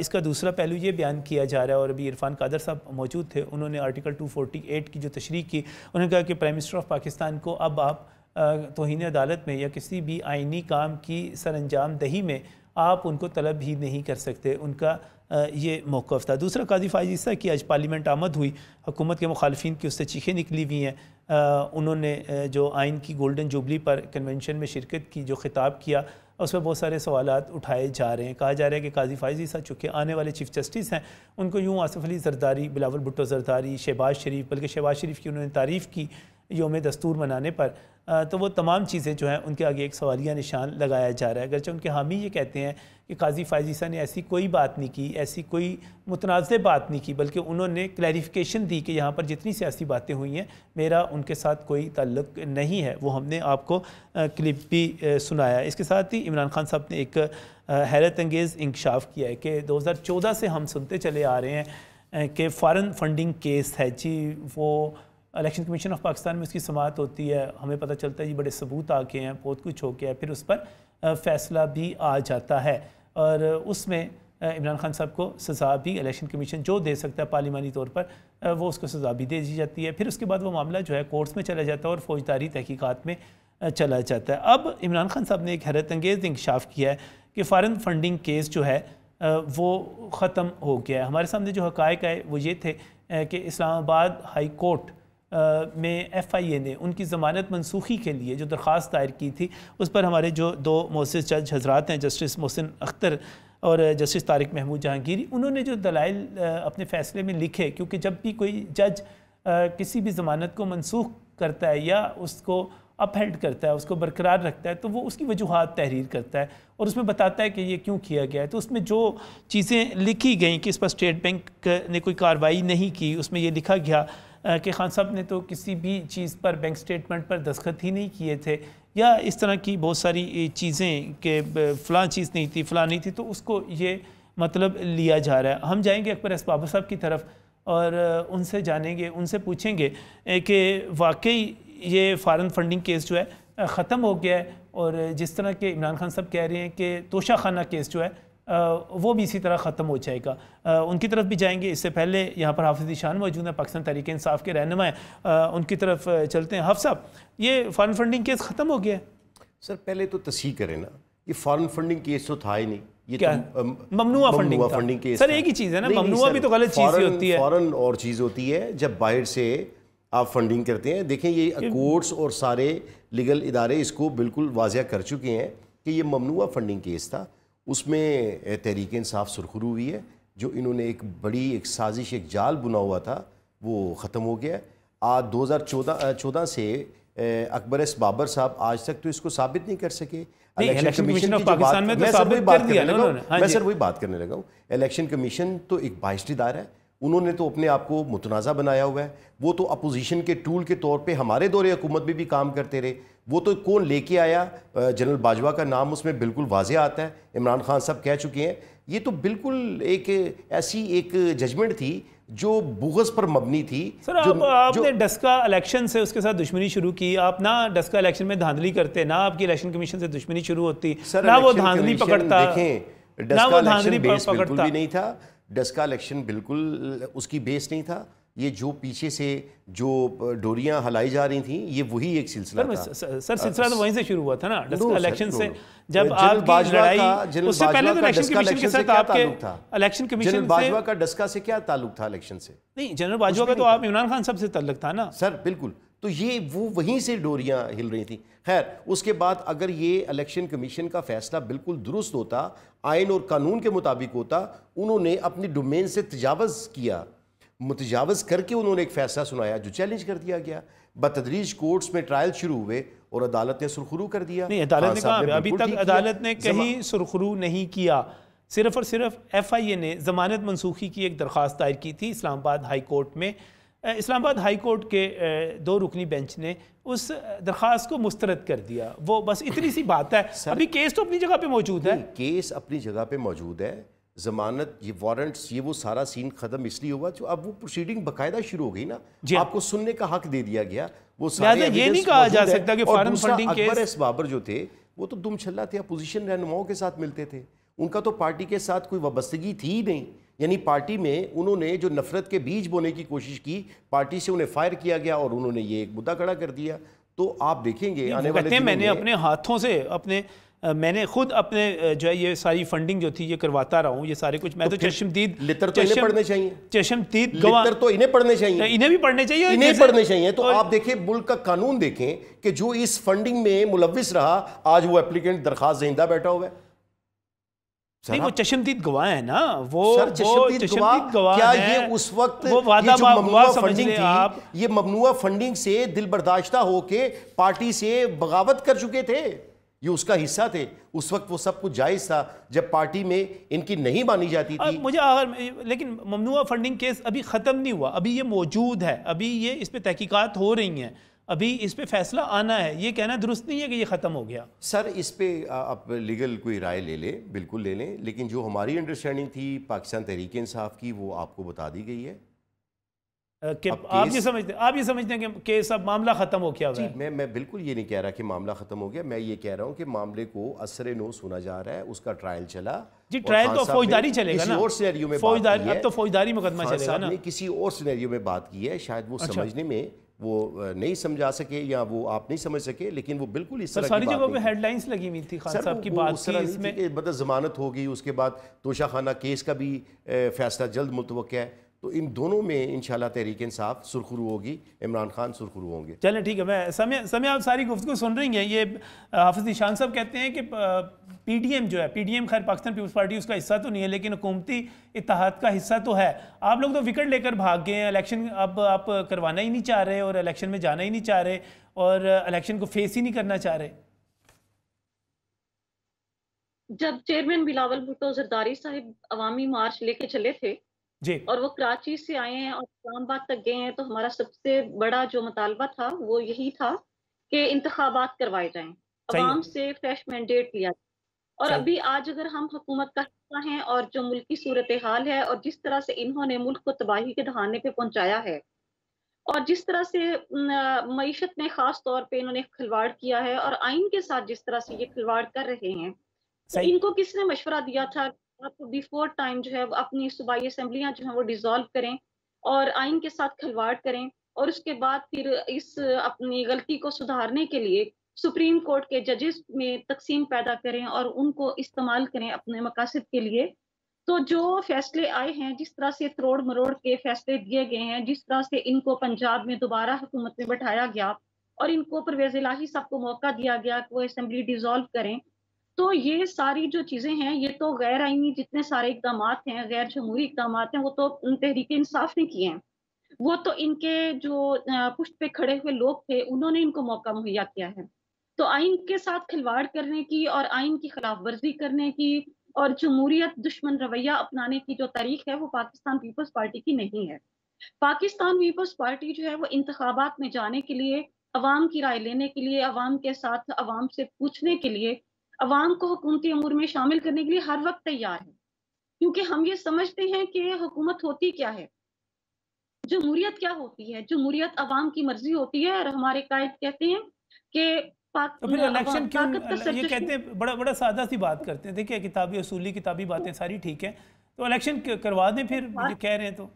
S1: इसका दूसरा पहलू ये बयान किया जा रहा है और अभी इरफान कादर साहब मौजूद थे उन्होंने आर्टिकल 248 की जो तशरी की उन्होंने कहा कि प्राइम मिनिस्टर ऑफ पाकिस्तान को अब आप तोहन अदालत में या किसी भी आइनी काम की सर अंजाम दही में आप उनको तलब ही नहीं कर सकते उनका ये मौक़ था दूसरा कादी फायजिस्ता की आज पार्लियामेंट आमद हुई हुकूमत के मुखालफन की उससे चीखें निकली हुई हैं उन्होंने जो आइन की गोल्डन जुबली पर कन्वेंशन में शिरकत की जो खिताब किया उस पर बहुत सारे सवाल उठाए जा रहे हैं कहा जा रहा है कि काजी फायजीसा चूँकि आने वाले चीफ जस्टिस हैं उनको यूँ आसफ़ अली जरदारी बिलावल भुट्टो जरदारी शहबाज शरीफ बल्कि शहबाज शरीफ की उन्होंने तारीफ़ की योम दस्तूर मनाने पर तो वो तमाम चीज़ें जो हैं उनके आगे एक सवालिया निशान लगाया जा रहा है अगरचे उनके हामी ये कहते हैं कि काजी फायजीसा ने ऐसी कोई बात नहीं की ऐसी कोई मुतनाज़ बात नहीं की बल्कि उन्होंने क्लैरिफिकेशन दी कि यहाँ पर जितनी सियासी बातें हुई हैं मेरा उनके साथ कोई ताल्लुक नहीं है वो हमने आपको क्लिप भी सुनाया इसके साथ ही इमरान खान साहब ने एक हैरत अंगेज़ इंकशाफ किया है कि दो हज़ार चौदह से हम सुनते चले आ रहे हैं कि फ़ारन फंडिंग केस है जी वो इलेक्शन कमीशन ऑफ पाकिस्तान में उसकी समात होती है हमें पता चलता है जी बड़े सबूत आके हैं बहुत कुछ हो गया है फिर उस पर फैसला भी आ जाता है और उसमें इमरान खान साहब को सज़ा भी इलेक्शन कमीशन जो दे सकता है पार्लिमानी तौर पर वो उसको सज़ा भी दे दी जाती है फिर उसके बाद वो मामला जो है कोर्ट्स में चला जाता है और फौजदारी तहकीक़ात में चला जाता है अब इमरान खान साहब ने एक हैरत अंगेज़ इंकशाफ किया है कि फ़ारन फंडिंग केस जो है वो ख़त्म हो गया है हमारे सामने जो हक़ आए वो ये थे कि इस्लामाबाद हाई कोर्ट में एफ़ आई ए ने उनकी ज़मानत मनसूखी के लिए जो दरख्वास्त दायर की थी उस पर हमारे जो दो मोसिस जज हजरात हैं जस्टिस मोहसिन अख्तर और जस्टिस तारिक महमूद जहांगीरी उन्होंने जो दलाइल अपने फ़ैसले में लिखे क्योंकि जब भी कोई जज किसी भी ज़मानत को मनसूख करता है या उसको अपहेल्ड करता है उसको बरकरार रखता है तो वो उसकी वजूहत तहरीर करता है और उसमें बताता है कि ये क्यों किया गया है तो उसमें जो चीज़ें लिखी गई कि इस पर स्टेट बैंक ने कोई कार्रवाई नहीं की उसमें ये लिखा गया कि खान साहब ने तो किसी भी चीज़ पर बैंक स्टेटमेंट पर दस्खत ही नहीं किए थे या इस तरह की बहुत सारी चीज़ें कि फ़लाँ चीज़ नहीं थी फ़लाँ नहीं थी तो उसको ये मतलब लिया जा रहा है हम जाएंगे अकबर एस बाबा साहब की तरफ और उनसे जानेंगे उनसे पूछेंगे कि वाकई ये फ़ारन फंडिंग केस जो है ख़त्म हो गया है और जिस तरह के इमरान खान साहब कह रहे हैं कि तोशा खाना केस जो है वो भी इसी तरह ख़त्म हो जाएगा उनकी तरफ भी जाएंगे इससे पहले यहाँ पर हाफिज ईशान मौजूद हैं पाकिस्तान तरीके इंसाफ के रहनमा हैं उनकी तरफ चलते हैं हाफ साहब ये फ़ॉर फंडिंग केस ख़त्म हो गया
S5: सर पहले तो तस्ही करें ना ये फॉरन फंडिंग केस तो था ही नहीं ये क्या तो, ममनुआ फंडिंग फंडिंग केस सर एक ही
S1: चीज़ है ना ममनुआ भी तो गलत चीज़ होती
S5: है फॉरन और चीज़ होती है जब बाहर से आप फंडिंग करते हैं देखें ये कोर्ट्स और सारे लीगल इदारे इसको बिल्कुल वाजिया कर चुके हैं कि ये ममनुआ फंडिंग केस था उसमें तहरीक इंसाफ सुरखरू हुई है जो इन्होंने एक बड़ी एक साजिश एक जाल बुना हुआ था वो ख़त्म हो गया आज 2014 चौदह से अकबर एस बाबर साहब आज तक तो इसको साबित नहीं कर सके इलेक्शन कमीशन तो मैं हाँ सर वही बात करने लगा हूँ इलेक्शन कमीशन तो एक बाहिष्ट है उन्होंने तो अपने आप को मुतनाज़ा बनाया हुआ है वो तो अपोजिशन के टूल के तौर पे हमारे दौरे हुकूमत में भी, काम करते रहे वो तो कौन लेके आया जनरल बाजवा का नाम उसमें बिल्कुल वाजह आता है इमरान खान साहब कह चुके हैं ये तो बिल्कुल एक ऐसी एक जजमेंट थी जो बुगस पर मबनी थी
S6: सर आप,
S1: आपने डस्का इलेक्शन से उसके साथ दुश्मनी शुरू की आप ना डस्का इलेक्शन में धांधली करते ना आपकी इलेक्शन कमीशन से दुश्मनी शुरू होती सर ना वो धांधली पकड़ता देखें डस्का इलेक्शन बेस बिल्कुल भी
S5: नहीं था डस का इलेक्शन बिल्कुल उसकी बेस नहीं था ये जो पीछे से जो डोरियां हलाई जा रही थी ये वही एक सिलसिला था सर, सिलसिला तो वहीं से शुरू हुआ था ना इलेक्शन से जब आप लड़ाई उससे पहले तो इलेक्शन कमीशन के साथ आपके इलेक्शन कमीशन बाजवा का डस्का से क्या ताल्लुक था इलेक्शन से नहीं जनरल बाजवा का तो आप इमरान खान साहब से ताल्लुक था ना सर बिल्कुल तो ये वो वहीं से डोरियाँ हिल रही थी खैर उसके बाद अगर ये इलेक्शन कमीशन का फैसला बिल्कुल दुरुस्त होता आयन और कानून के मुताबिक होता उन्होंने अपनी डोमेन से तजावज़ किया मुतजावज़ करके उन्होंने एक फ़ैसला सुनाया जो चैलेंज कर दिया गया बतदरीज कोर्ट्स में ट्रायल शुरू हुए और अदालत ने सुरखरू कर दिया नहीं अदालत हाँ, ने कहा अभी तक अदालत ने कहीं
S1: सुरखरू नहीं किया सिर्फ और सिर्फ एफ आई ए ने जमानत मनसूखी की एक दरख्वास्त दायर की थी इस्लामाबाद हाई कोर्ट में इस्लामाबाद हाई कोर्ट के दो रुकनी बेंच ने उस दरख्वास्त को मुस्तरद कर दिया वो बस
S5: इतनी सी बात है अभी केस तो अपनी जगह पे मौजूद है केस अपनी जगह पे मौजूद है जमानत ये वारंट्स ये वो सारा सीन ख़त्म इसलिए हुआ जो अब वो प्रोसीडिंग बकायदा शुरू हो गई ना जी हाँ। आपको सुनने का हक दे दिया गया वो सारे ये नहीं कहा जा सकता कि फॉरेन फंडिंग केस बाबर जो थे वो तो दुम छल्ला थे अपोजिशन रहनुमाओं के साथ मिलते थे उनका तो पार्टी के साथ कोई वाबस्तगी थी ही नहीं यानी पार्टी में उन्होंने जो नफरत के बीज बोने की कोशिश की पार्टी से उन्हें फायर किया गया और उन्होंने ये एक मुद्दा खड़ा कर दिया तो आप देखेंगे आने वाले दिनों मैंने अपने
S1: हाथों से अपने मैंने खुद अपने जो है ये सारी फंडिंग जो थी ये करवाता रहा हूँ ये सारे
S5: कुछ मैं तो, तो चशमदीद लितर तो, तो इन्हें पढ़ने
S1: चाहिए चश्मदीद लितर तो इन्हें पढ़ने चाहिए इन्हें भी पढ़ने चाहिए इन्हें पढ़ने
S5: चाहिए तो आप देखें मुल्क का कानून देखें कि जो इस फंडिंग में मुलविस रहा आज वो एप्लीकेंट दरख्वास्त जिंदा बैठा हुआ है
S1: नहीं वो चश्मदीद गवाह है ना वो चश्मदीद गवाह क्या ये उस वक्त वो वादा ये जो ममनुआ फंडिंग थी आप
S5: ये ममनुआ फंडिंग से दिल बर्दाश्ता होके पार्टी से बगावत कर चुके थे ये उसका हिस्सा थे उस वक्त वो सब कुछ जायज़ था जब पार्टी में इनकी नहीं मानी जाती थी
S1: मुझे आगर लेकिन ममनुआ फंडिंग केस अभी ख़त्म नहीं हुआ अभी ये मौजूद है अभी ये इस पर तहकीकात हो रही हैं अभी इस पे फैसला आना है ये कहना दुरुस्त नहीं है कि ये ख़त्म हो गया
S5: सर इस पे आप लीगल कोई राय ले लें बिल्कुल ले लें लेकिन जो हमारी अंडरस्टैंडिंग थी पाकिस्तान तहरीक इंसाफ की वो आपको बता दी गई है
S1: कि आप ये समझते
S5: आप ये समझते हैं कि केस अब मामला ख़त्म हो गया जी मैं मैं बिल्कुल ये नहीं कह रहा कि मामला ख़त्म हो गया मैं ये कह रहा हूँ कि मामले को असर नो सुना जा रहा है उसका ट्रायल चला जी ट्रायल तो, तो फौजदारी चलेगा ना और में फौजदारी मुकदमा चलेगा ना किसी और सिनेरियो में बात की है शायद वो अच्छा। समझने में वो नहीं समझा सके या वो आप नहीं समझ सके लेकिन वो बिल्कुल इस तरह सारी जगह पे
S1: हेडलाइंस लगी हुई थी खान साहब की बात की इसमें
S5: मतलब जमानत होगी उसके बाद तोशाखाना केस का भी फैसला जल्द मुतव है तो इन दोनों में इन तहरीक इंसाफ सुरखरू होगी इमरान खान सुरखरू होंगे चले ठीक है मैं समय समय आप सारी गुफ्तु सुन रही हैं ये हाफिज
S1: निशान साहब कहते हैं कि पी डी एम जो है पी डी एम खैर पाकिस्तान पीपल्स पार्टी उसका हिस्सा तो नहीं है लेकिन हुकूमती इतिहाद का हिस्सा तो है आप लोग तो विकेट लेकर भाग गए हैं इलेक्शन अब आप करवाना ही नहीं चाह रहे और इलेक्शन में जाना ही नहीं चाह रहे और इलेक्शन को फेस ही नहीं करना चाह रहे
S3: जब चेयरमैन बिलावल भुट्टो जरदारी साहब अवामी मार्च लेके चले थे जी और वो कराची से आए हैं और इस्लामाबाद तक गए हैं तो हमारा सबसे बड़ा जो मुतालबा था वो यही था कि इंतबात करवाए जाए आवाम से फ्रेश मैंडेट लिया जाए और अभी आज अगर हम हुकूमत का हिस्सा हैं और जो मुल्क की सूरत हाल है और जिस तरह से इन्होंने मुल्क को तबाही के दहाने पे पहुंचाया है और जिस तरह से मीशत ने खास तौर पे इन्होंने खिलवाड़ किया है और आइन के साथ जिस तरह से ये खिलवाड़ कर रहे हैं तो इनको किसने मशवरा दिया था आप बिफोर टाइम जो है अपनी सूबाई असम्बलियाँ जो है वो डिज़ोल्व करें और आइन के साथ खिलवाड़ करें और उसके बाद फिर इस अपनी गलती को सुधारने के लिए सुप्रीम कोर्ट के जजेस में तकसीम पैदा करें और उनको इस्तेमाल करें अपने मकासद के लिए तो जो फैसले आए हैं जिस तरह से तोड़ मरोड़ के फैसले दिए गए हैं जिस तरह से इनको पंजाब में दोबारा हुकूमत में बैठाया गया और इनको परवेज लाही को मौका दिया गया कि वो असम्बली डिजोल्व करें तो ये सारी जो चीज़ें हैं ये तो गैर आइनी जितने सारे इकदाम हैं गैर जमहूरी इकदाम हैं वो तो तहरीक इंसाफ ने किए हैं वो तो इनके जो पुष्ट पे खड़े हुए लोग थे उन्होंने इनको मौका मुहैया किया है तो आइन के साथ खिलवाड़ करने की और आइन की खिलाफ वर्जी करने की और जमहूरियत दुश्मन रवैया अपनाने की जो तारीख है वो पाकिस्तान पीपल्स पार्टी की नहीं है पाकिस्तान पीपल्स पार्टी जो है वो इंतबात में जाने के लिए अवाम की राय लेने के लिए अवाम के साथ अवाम से पूछने के लिए अवाम को हुकूमती अमूर में शामिल करने के लिए हर वक्त तैयार है क्योंकि हम ये समझते हैं कि हुकूमत होती क्या है जमहूरियत क्या होती है जमहूरियत अवाम की मर्जी होती है और हमारे कायद कहते हैं कि तो फिर इलेक्शन क्यों ये कहते
S1: हैं बड़ा बड़ा सादा सी बात करते हैं देखिए किताबी असूली किताबी बातें सारी ठीक है तो इलेक्शन करवा दें फिर हाँ। कह रहे हैं तो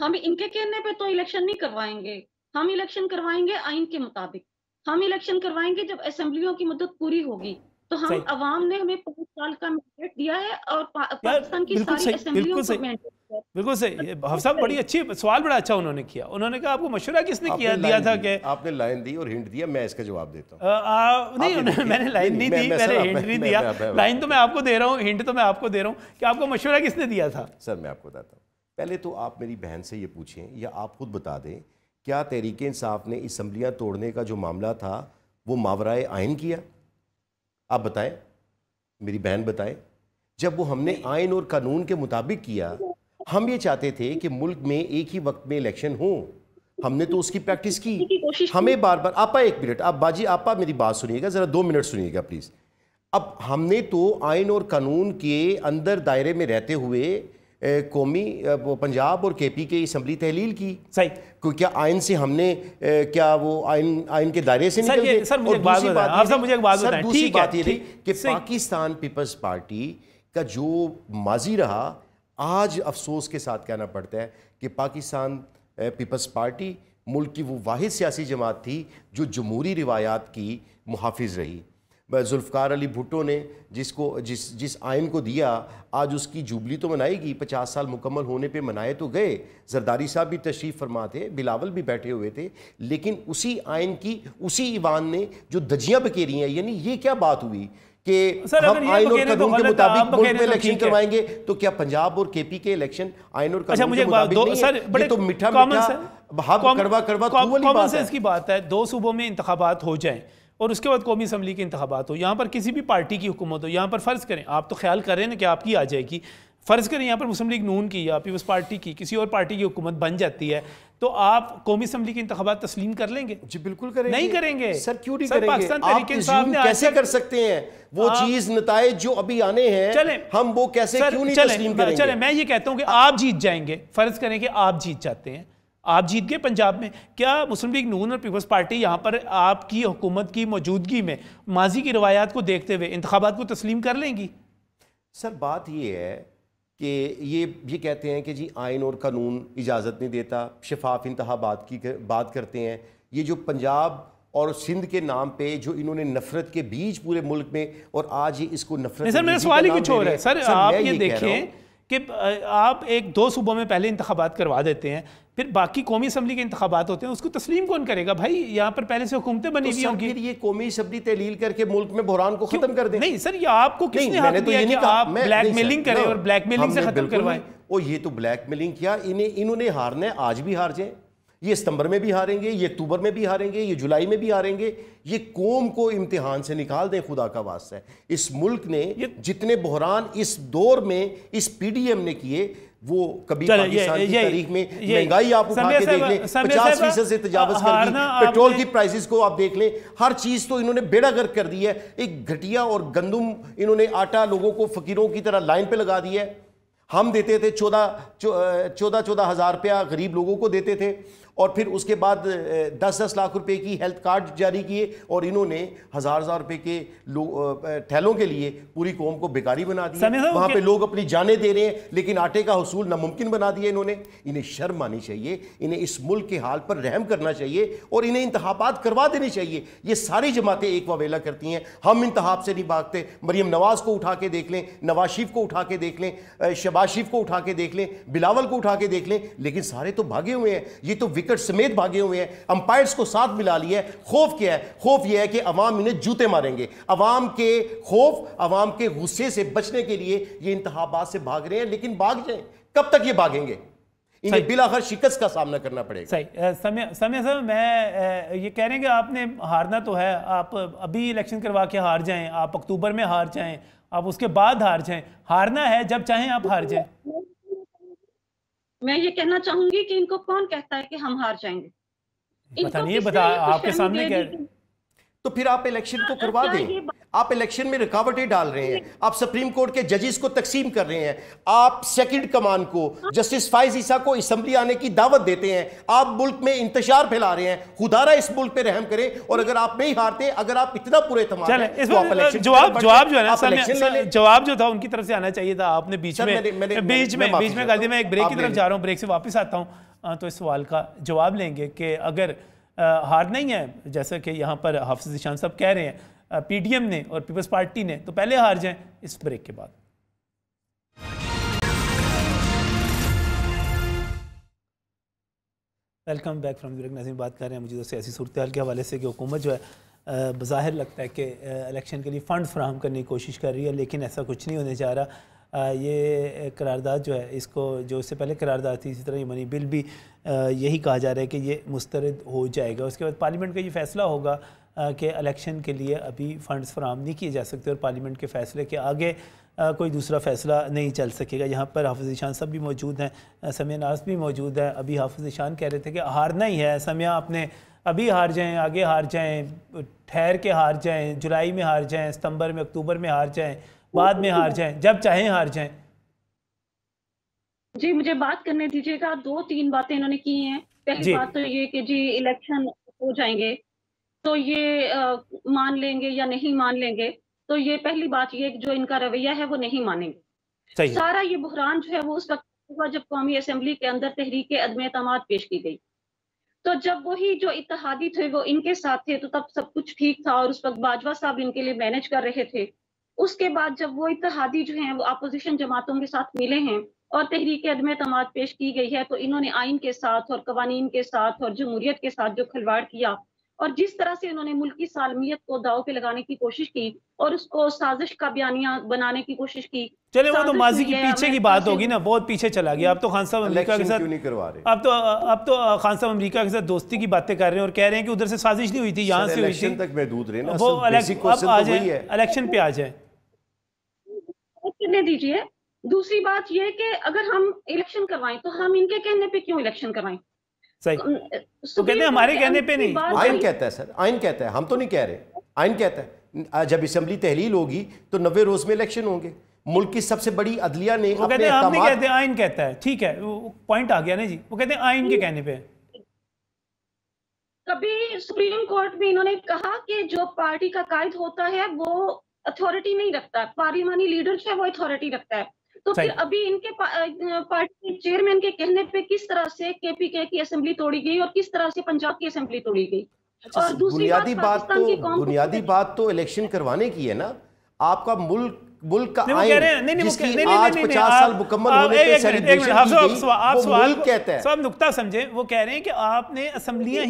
S3: हम इनके कहने पे तो इलेक्शन नहीं करवाएंगे हम इलेक्शन करवाएंगे आइन के मुताबिक हम इलेक्शन करवाएंगे जब असेंबलियों की मुद्दत पूरी होगी तो हम अवाम ने हमें पांच साल का मैंडेट दिया है और पाकिस्तान की सारी असेंबलियों को मैंडेट
S1: बिल्कुल सही अच्छा, हफ साहब बड़ी अच्छी सवाल बड़ा
S5: अच्छा उन्होंने किया उन्होंने कहा आपको मशुरा किसने
S6: किया
S1: दिया था कि आपने
S5: लाइन दी और हिंट दिया मैं इसका जवाब देता
S1: हूँ नहीं उन्होंने मैंने लाइन नहीं दी मैंने हिंट नहीं दिया लाइन तो मैं आपको दे रहा हूँ हिंट तो मैं आपको
S5: दे रहा हूँ कि आपको मशुरा किसने दिया था सर मैं आपको बताता हूँ पहले तो आप मेरी बहन से ये पूछें या आप खुद बता दें क्या तहरीक इंसाफ ने इसम्बलियाँ तोड़ने का जो मामला था वो मावराए आयन किया आप बताएं मेरी बहन बताएं जब वो हमने आयन और कानून के मुताबिक किया हम ये चाहते थे कि मुल्क में एक ही वक्त में इलेक्शन हो हमने तो उसकी प्रैक्टिस की हमें बार बार आपा एक मिनट आप बाजी आपा मेरी बात सुनिएगा ज़रा दो मिनट सुनिएगा प्लीज़ अब हमने तो आयन और कानून के अंदर दायरे में रहते हुए कौमी पंजाब और के पी के इसम्बली तहलील की सही कोई क्या आयन से हमने क्या वो आइन आइन के दायरे से निकल सर मुझे बात बात सर मुझे एक बात दूसरी बात ये थी कि पाकिस्तान पीपल्स पार्टी का जो माजी रहा आज अफसोस के साथ कहना पड़ता है कि पाकिस्तान पीपल्स पार्टी मुल्क की वो वाद सियासी जमात थी जो जमहूरी रिवायात की मुहाफ़ रही जुल्फ़ार अली भुट्टो ने जिसको जिस जिस आयन को दिया आज उसकी जुबली तो मनाई गई पचास साल मुकम्मल होने पे मनाए तो गए जरदारी साहब भी तशरीफ़ फरमा थे बिलावल भी बैठे हुए थे लेकिन उसी आइन की उसी ईवान ने जो दजियाँ बकेरी हैं यानी ये क्या बात हुई कि हम आयन और कानून तो के मुताबिक मुल्क में तो इलेक्शन करवाएंगे तो क्या पंजाब और केपी के इलेक्शन आयन और अच्छा, कानून के मुताबिक नहीं तो मीठा मीठा
S1: की बात है दो
S5: सूबों में इंतखाबात हो जाएं
S1: और उसके बाद कौमी असम्बली के इंतबात हो यहाँ पर किसी भी पार्टी की हुकूमत हो यहाँ पर फ़र्ज़ करें आप तो ख्याल करें ना कि आपकी आ जाएगी फ़र्ज़ करें यहाँ पर मुस्लिम लीग नून की या पीपल्स पार्टी की किसी और पार्टी की हुकूमत बन जाती है तो आप कौमी असम्बली के इंतबात तस्लीम कर लेंगे जी बिल्कुल करेंगे नहीं करेंगे सर क्यों नहीं सर, करेंगे पाकिस्तान तरीके इंसाफ ने कैसे कर
S5: सकते हैं वो चीज़ नतज जो अभी आने हैं चले हम वो कैसे चले
S1: मैं ये कहता हूँ कि आप जीत जाएंगे फ़र्ज़ करें कि आप जीत जाते हैं आप जीत गए पंजाब में क्या मुस्लिम लीग नून और पीपल्स पार्टी यहाँ पर आपकी हुकूमत की मौजूदगी में माजी की रवायात को देखते हुए इंतबात को तस्लीम कर लेंगी
S5: सर बात यह है कि ये ये कहते हैं कि जी आइन और कानून इजाज़त नहीं देता शफाफ बात की कर, बात करते हैं ये जो पंजाब और सिंध के नाम पे जो इन्होंने नफरत के बीच पूरे मुल्क में और आज ही इसको नफरत सर मेरा सवाल ही कुछ और है सर, सर आप ये, ये देखें
S1: कि आप एक दो सूबों में पहले इंतबात करवा देते हैं फिर बाकी कौमी असम्बली के इंतबात होते हैं उसको तस्लीम कौन करेगा भाई यहाँ पर पहले से हुकूमतें बनी तो हुई तो होंगी ये कौमी
S5: असम्बली तहलील करके मुल्क में बहरान को खत्म कर दे नहीं सर ये आपको किसने हक तो दिया तो कि आप ब्लैक मेलिंग करें और ब्लैक मेलिंग से खत्म करवाए और ये तो ब्लैक मेलिंग किया इन्हें इन्होंने हारना है आज भी हार जाए ये सितंबर में भी हारेंगे ये अक्टूबर में भी हारेंगे ये जुलाई में भी हारेंगे ये कौम को इम्तिहान से निकाल दें खुदा का वास्ता है इस मुल्क ने जितने बहरान इस दौर में इस पीडीएम ने किए वो कभी पाकिस्तान की तारीख में महंगाई आप उठा के देख लें पचास फीसद से तजावज कर दी पेट्रोल की प्राइसेस को आप देख लें हर चीज़ तो इन्होंने बेड़ा गर्क कर दी है एक घटिया और गंदुम इन्होंने आटा लोगों को फकीरों की तरह लाइन पे लगा दिया है हम देते थे चौदह चौदह चौदह हज़ार रुपया गरीब लोगों को देते थे और फिर उसके बाद दस दस लाख रुपए की हेल्थ कार्ड जारी किए और इन्होंने हज़ार हज़ार रुपए के थैलों के लिए पूरी कौम को बेकारी बना दिया वहाँ पे लोग अपनी जानें दे रहे हैं लेकिन आटे का हसूल नामुमकिन बना दिया इन्होंने इन्हें शर्म आनी चाहिए इन्हें इस मुल्क के हाल पर रहम करना चाहिए और इन्हें इंतबात करवा देने चाहिए ये सारी जमातें एक ववेला करती हैं हम इंतहाब से नहीं भागते मरीम नवाज़ को उठा के देख लें नवाज शरीफ को उठा के देख लें शबाज शरीफ को उठा के देख लें बिलावल को उठा के देख लें लेकिन सारे तो भागे हुए हैं ये तो विकेट समेत भागे हुए हैं अंपायर्स को साथ मिला लिया है खौफ क्या है खौफ यह है कि अवाम इन्हें जूते मारेंगे अवाम के खौफ अवाम के गुस्से से बचने के लिए ये इंतहाबाद से भाग रहे हैं लेकिन भाग जाए कब तक ये भागेंगे इन्हें बिलाखर शिकस्त का सामना करना पड़ेगा सही समय
S1: समय सर मैं ये कह रहे हैं कि आपने हारना तो है आप अभी इलेक्शन करवा के हार जाएं आप अक्टूबर में हार जाएं आप उसके बाद हार जाएं हारना है जब चाहें आप हार जाएं
S3: मैं ये कहना चाहूंगी कि इनको कौन कहता है कि हम हार जाएंगे
S1: पता नहीं बता आपके सामने कह
S3: तो फिर
S5: आप इलेक्शन को करवा अच्छा, दें आप इलेक्शन में रुकावटें डाल रहे हैं आप सुप्रीम कोर्ट के जजेस को तकसीम कर रहे हैं आप सेकंड कमान को जस्टिस फाइज ईसा को असम्बली आने की दावत देते हैं आप मुल्क में इंतजार फैला रहे हैं खुदारा इस मुल्क पे रहम करें और अगर आप नहीं हारते अगर आप इतना पूरे तो जवाब जवाब जो है ना
S1: जवाब जो था उनकी तरफ से आना चाहिए था आपने बीच में बीच में बीच में मैं एक ब्रेक की तरफ जा रहा हूँ ब्रेक से वापस आता हूँ तो इस सवाल का जवाब लेंगे कि अगर हार नहीं है जैसा कि यहाँ पर हाफिज निशान साहब कह रहे हैं पीडीएम ने और पीपल्स पार्टी ने तो पहले हार जाएं इस ब्रेक के बाद वेलकम बैक फ्राम नजीम बात कर रहे हैं मुझे तो सियासी सूरत के हवाले से कि हुकूमत जो है बाहिर लगता है कि इलेक्शन के लिए फ़ंड फ्राहम करने की कोशिश कर रही है लेकिन ऐसा कुछ नहीं होने जा रहा ये करारदाद जो है इसको जो इससे पहले करारदाद थी इसी तरह ये मनी बिल भी यही कहा जा रहा है कि ये मुस्तरद हो जाएगा उसके बाद पार्लियामेंट का ये फ़ैसला होगा कि इलेक्शन के लिए अभी फ़ंड्स फ्राहम नहीं किए जा सकते और पार्लियामेंट के फ़ैसले के आगे कोई दूसरा फैसला नहीं चल सकेगा यहाँ पर हाफिज शान सब भी मौजूद हैं समय नाज भी मौजूद है अभी हाफिज शान कह रहे थे कि हारना ही है समय आपने अभी हार जाएं आगे हार जाएं ठहर के हार जाएं जुलाई में हार जाएं सितंबर में अक्टूबर में हार जाएं बाद में हार जाएं जब चाहे हार जाएं
S3: जी मुझे बात करने दीजिएगा दो तीन बातें इन्होंने की हैं पहली बात तो ये कि जी इलेक्शन हो जाएंगे तो ये आ, मान लेंगे या नहीं मान लेंगे तो ये पहली बात ये जो इनका रवैया है वो नहीं मानेंगे सारा ये बुहरान जो है वो उस वक्त हुआ जब कौमी असम्बली के अंदर तहरीक अदम पेश की गई तो जब वही जो इतिहादी थे वो इनके साथ थे तो तब सब कुछ ठीक था और उस वक्त बाजवा साहब इनके लिए मैनेज कर रहे थे उसके बाद जब वो इतिहादी जो हैं वो अपोजिशन जमातों के साथ मिले हैं और तहरीक अदम तमाद पेश की गई है तो इन्होंने आइन के साथ और कवानीन के साथ और जमहूरियत के साथ जो खिलवाड़ किया और जिस तरह से इन्होंने मुल्क की सालमियत को दाव पे लगाने की कोशिश की और उसको साजिश का बयानिया बनाने की कोशिश की चले वो तो माजी की पीछे की बात
S1: होगी ना बहुत पीछे चला गया अब तो खान साहब अमरीका के साथ करवा रहे अब तो अब तो खान साहब अमरीका के साथ दोस्ती की बातें कर रहे हैं और कह रहे हैं कि उधर से साजिश नहीं हुई थी यहाँ से हुई
S5: वो
S1: इलेक्शन तो पे आ जाए
S3: करने दीजिए दूसरी बात यह कि अगर हम इलेक्शन करवाएं तो हम इनके कहने पे क्यों इलेक्शन करवाएं
S5: सही तो, तो कहते हैं हमारे कहने पे नहीं आयन कहता है सर आयन कहता है हम तो नहीं कह रहे आयन कहता है जब इसम्बली तहलील होगी तो नब्बे रोज में इलेक्शन होंगे मुल्क की सबसे बड़ी अदलिया ने वो कहते हैं हम कहते
S1: आइन कहता है ठीक है पॉइंट आ गया ना जी वो कहते हैं आयन के कहने पे
S3: कभी सुप्रीम कोर्ट में इन्होंने कहा कि जो पार्टी का कायद होता है वो अथॉरिटी नहीं रखता पार्लिमानी लीडर जो है वो अथॉरिटी रखता है तो फिर अभी इनके पार्टी के चेयरमैन के कहने पे किस तरह से केपीके की असेंबली तोड़ी गई और किस तरह से पंजाब की असेंबली तोड़ी गई अच्छा, और बुनियादी बात, तो बुनियादी
S5: बात तो इलेक्शन करवाने की है ना आपका मुल्क समझे
S1: वो कह रहे हैं कि आपने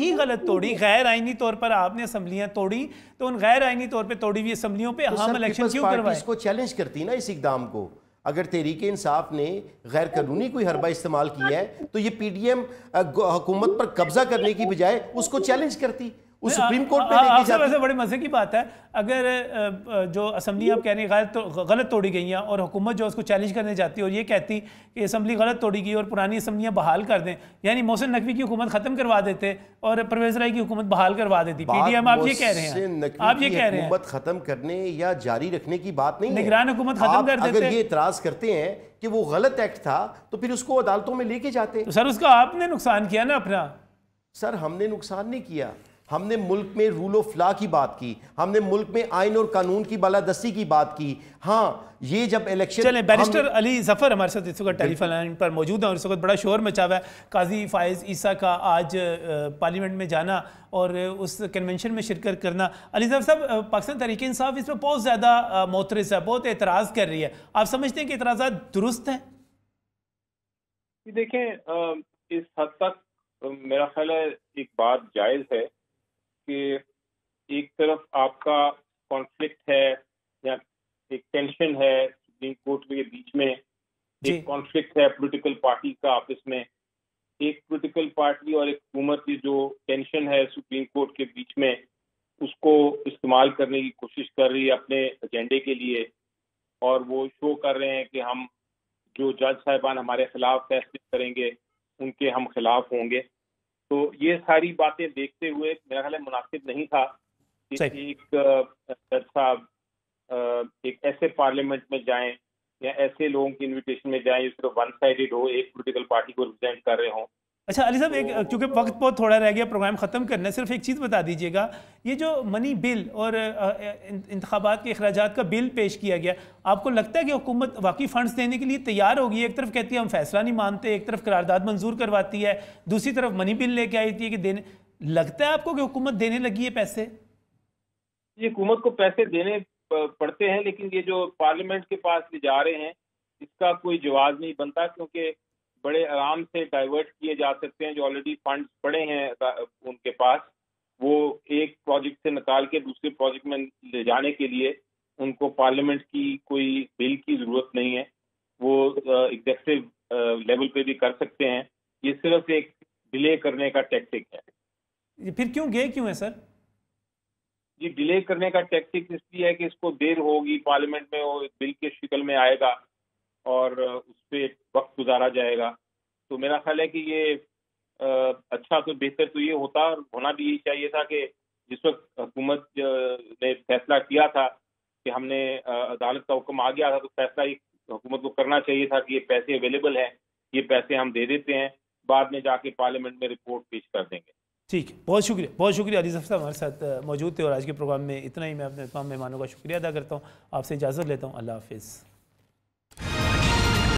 S1: ही गलत तोड़ी गैर तौर पर आपने तोड़ी तो उन गैर तौर पर तोड़ी हुई असम्बलियों पर तो हम इलेक्शन क्यों करवाए इसको
S5: चैलेंज करती ना इस इकदाम को अगर तहरीक इंसाफ ने गैर कानूनी कोई हरबा इस्तेमाल किया है तो ये पी डी एम हुकूमत पर कब्जा करने की बजाय उसको चैलेंज करती वो सुप्रीम कोर्ट में लेके जाते वैसे बड़े मजे की
S1: बात है अगर जो असेंबली आप कह रहे गलत तो, गलत तोड़ी गई हैं और हुकूमत जो उसको चैलेंज करने जाती है और ये कहती कि असम्बली गलत तोड़ी गई और पुरानी असम्बलियाँ बहाल कर दें यानी मोहसिन नकवी की हुकूमत ख़त्म करवा देते और परवेज राय की हुकूमत बहाल करवा देती पी आप ये कह रहे हैं आप ये कह रहे हैं
S5: ख़त्म करने या जारी रखने की बात नहीं निगरान हुकूमत ख़त्म कर देते ये इतराज़ करते हैं कि वो गलत एक्ट था तो फिर उसको अदालतों में लेके जाते तो सर उसका आपने नुकसान किया ना अपना सर हमने नुकसान नहीं किया हमने मुल्क में रूल ऑफ लॉ की बात की हमने मुल्क में आइन और कानून की बालादस्ती की बात की हाँ ये जब इलेक्शन चलें बैरिस्टर
S1: अली जफर हमारे साथ इस वक्त टेलीफोन लाइन पर मौजूद हैं और इस वक्त बड़ा शोर मचा हुआ है काजी फायज़ ईसा का आज पार्लियामेंट में जाना और उस कन्वेंशन में शिरकत करना अली जफर साहब पाकिस्तान तहरीक इंसाफ इसमें बहुत ज़्यादा मोतरस है बहुत एतराज़ कर रही है आप समझते हैं कि एतराज़ा दुरुस्त हैं
S6: देखें इस हद तक मेरा ख्याल है एक बात जायज़ है कि एक तरफ आपका कॉन्फ्लिक्ट है या एक टेंशन है सुप्रीम कोर्ट के बीच में एक कॉन्फ्लिक्ट है पॉलिटिकल पार्टी का आपस में एक पॉलिटिकल पार्टी और एक हुकूमत की जो टेंशन है सुप्रीम कोर्ट के बीच में उसको इस्तेमाल करने की कोशिश कर रही है अपने एजेंडे के लिए और वो शो कर रहे हैं कि हम जो जज साहिबान हमारे खिलाफ फैसले करेंगे उनके हम खिलाफ होंगे तो ये सारी बातें देखते हुए मेरा ख्याल मुनासिब नहीं था कि एक साहब एक ऐसे पार्लियामेंट में जाए या ऐसे लोगों की इन्विटेशन में जाए जो सिर्फ वन साइडेड हो एक पोलिटिकल पार्टी को रिप्रेजेंट कर रहे हों
S1: अच्छा अली साहब एक क्योंकि वक्त बहुत थोड़ा रह गया प्रोग्राम ख़त्म करना सिर्फ एक चीज़ बता दीजिएगा ये जो मनी बिल और इंतबात के अखराज का बिल पेश किया गया आपको लगता है कि हुकूमत वाकई फ़ंड्स देने के लिए तैयार होगी एक तरफ कहती है हम फैसला नहीं मानते एक तरफ करारदाद मंजूर करवाती है दूसरी तरफ मनी बिल लेके आई थी कि देने लगता है आपको कि हुकूमत देने लगी है पैसे
S3: ये
S6: हुकूमत को पैसे देने पड़ते हैं लेकिन ये जो पार्लियामेंट के पास जा रहे हैं इसका कोई जवाब नहीं बनता क्योंकि बड़े आराम से डाइवर्ट किए जा सकते हैं जो ऑलरेडी फंड्स पड़े हैं उनके पास वो एक प्रोजेक्ट से निकाल के दूसरे प्रोजेक्ट में ले जाने के लिए उनको पार्लियामेंट की कोई बिल की जरूरत नहीं है वो एग्जेक्टिव लेवल पे भी कर सकते हैं ये सिर्फ एक डिले करने का टैक्टिक है
S1: ये फिर क्यों गए क्यों है सर
S6: ये डिले करने का टैक्टिक इसलिए है कि इसको देर होगी पार्लियामेंट में वो बिल के शिकल में आएगा और उस पर वक्त गुजारा जाएगा तो मेरा ख्याल है कि ये अच्छा तो बेहतर तो ये होता और होना भी यही चाहिए था कि जिस वक्त हुकूमत ने फैसला किया था कि हमने अदालत का हुक्म आ गया था तो फैसला ही हुकूमत को करना चाहिए था कि ये पैसे अवेलेबल हैं ये पैसे हम दे देते हैं बाद में जाके पार्लियामेंट में रिपोर्ट पेश कर देंगे
S1: ठीक है बहुत शुक्रिया बहुत शुक्रिया अली साहब हमारे साथ मौजूद थे और आज के प्रोग्राम में इतना ही मैं अपने तमाम मेहमानों का शुक्रिया अदा करता हूँ आपसे इजाज़त लेता हूँ अल्लाह हाफिज़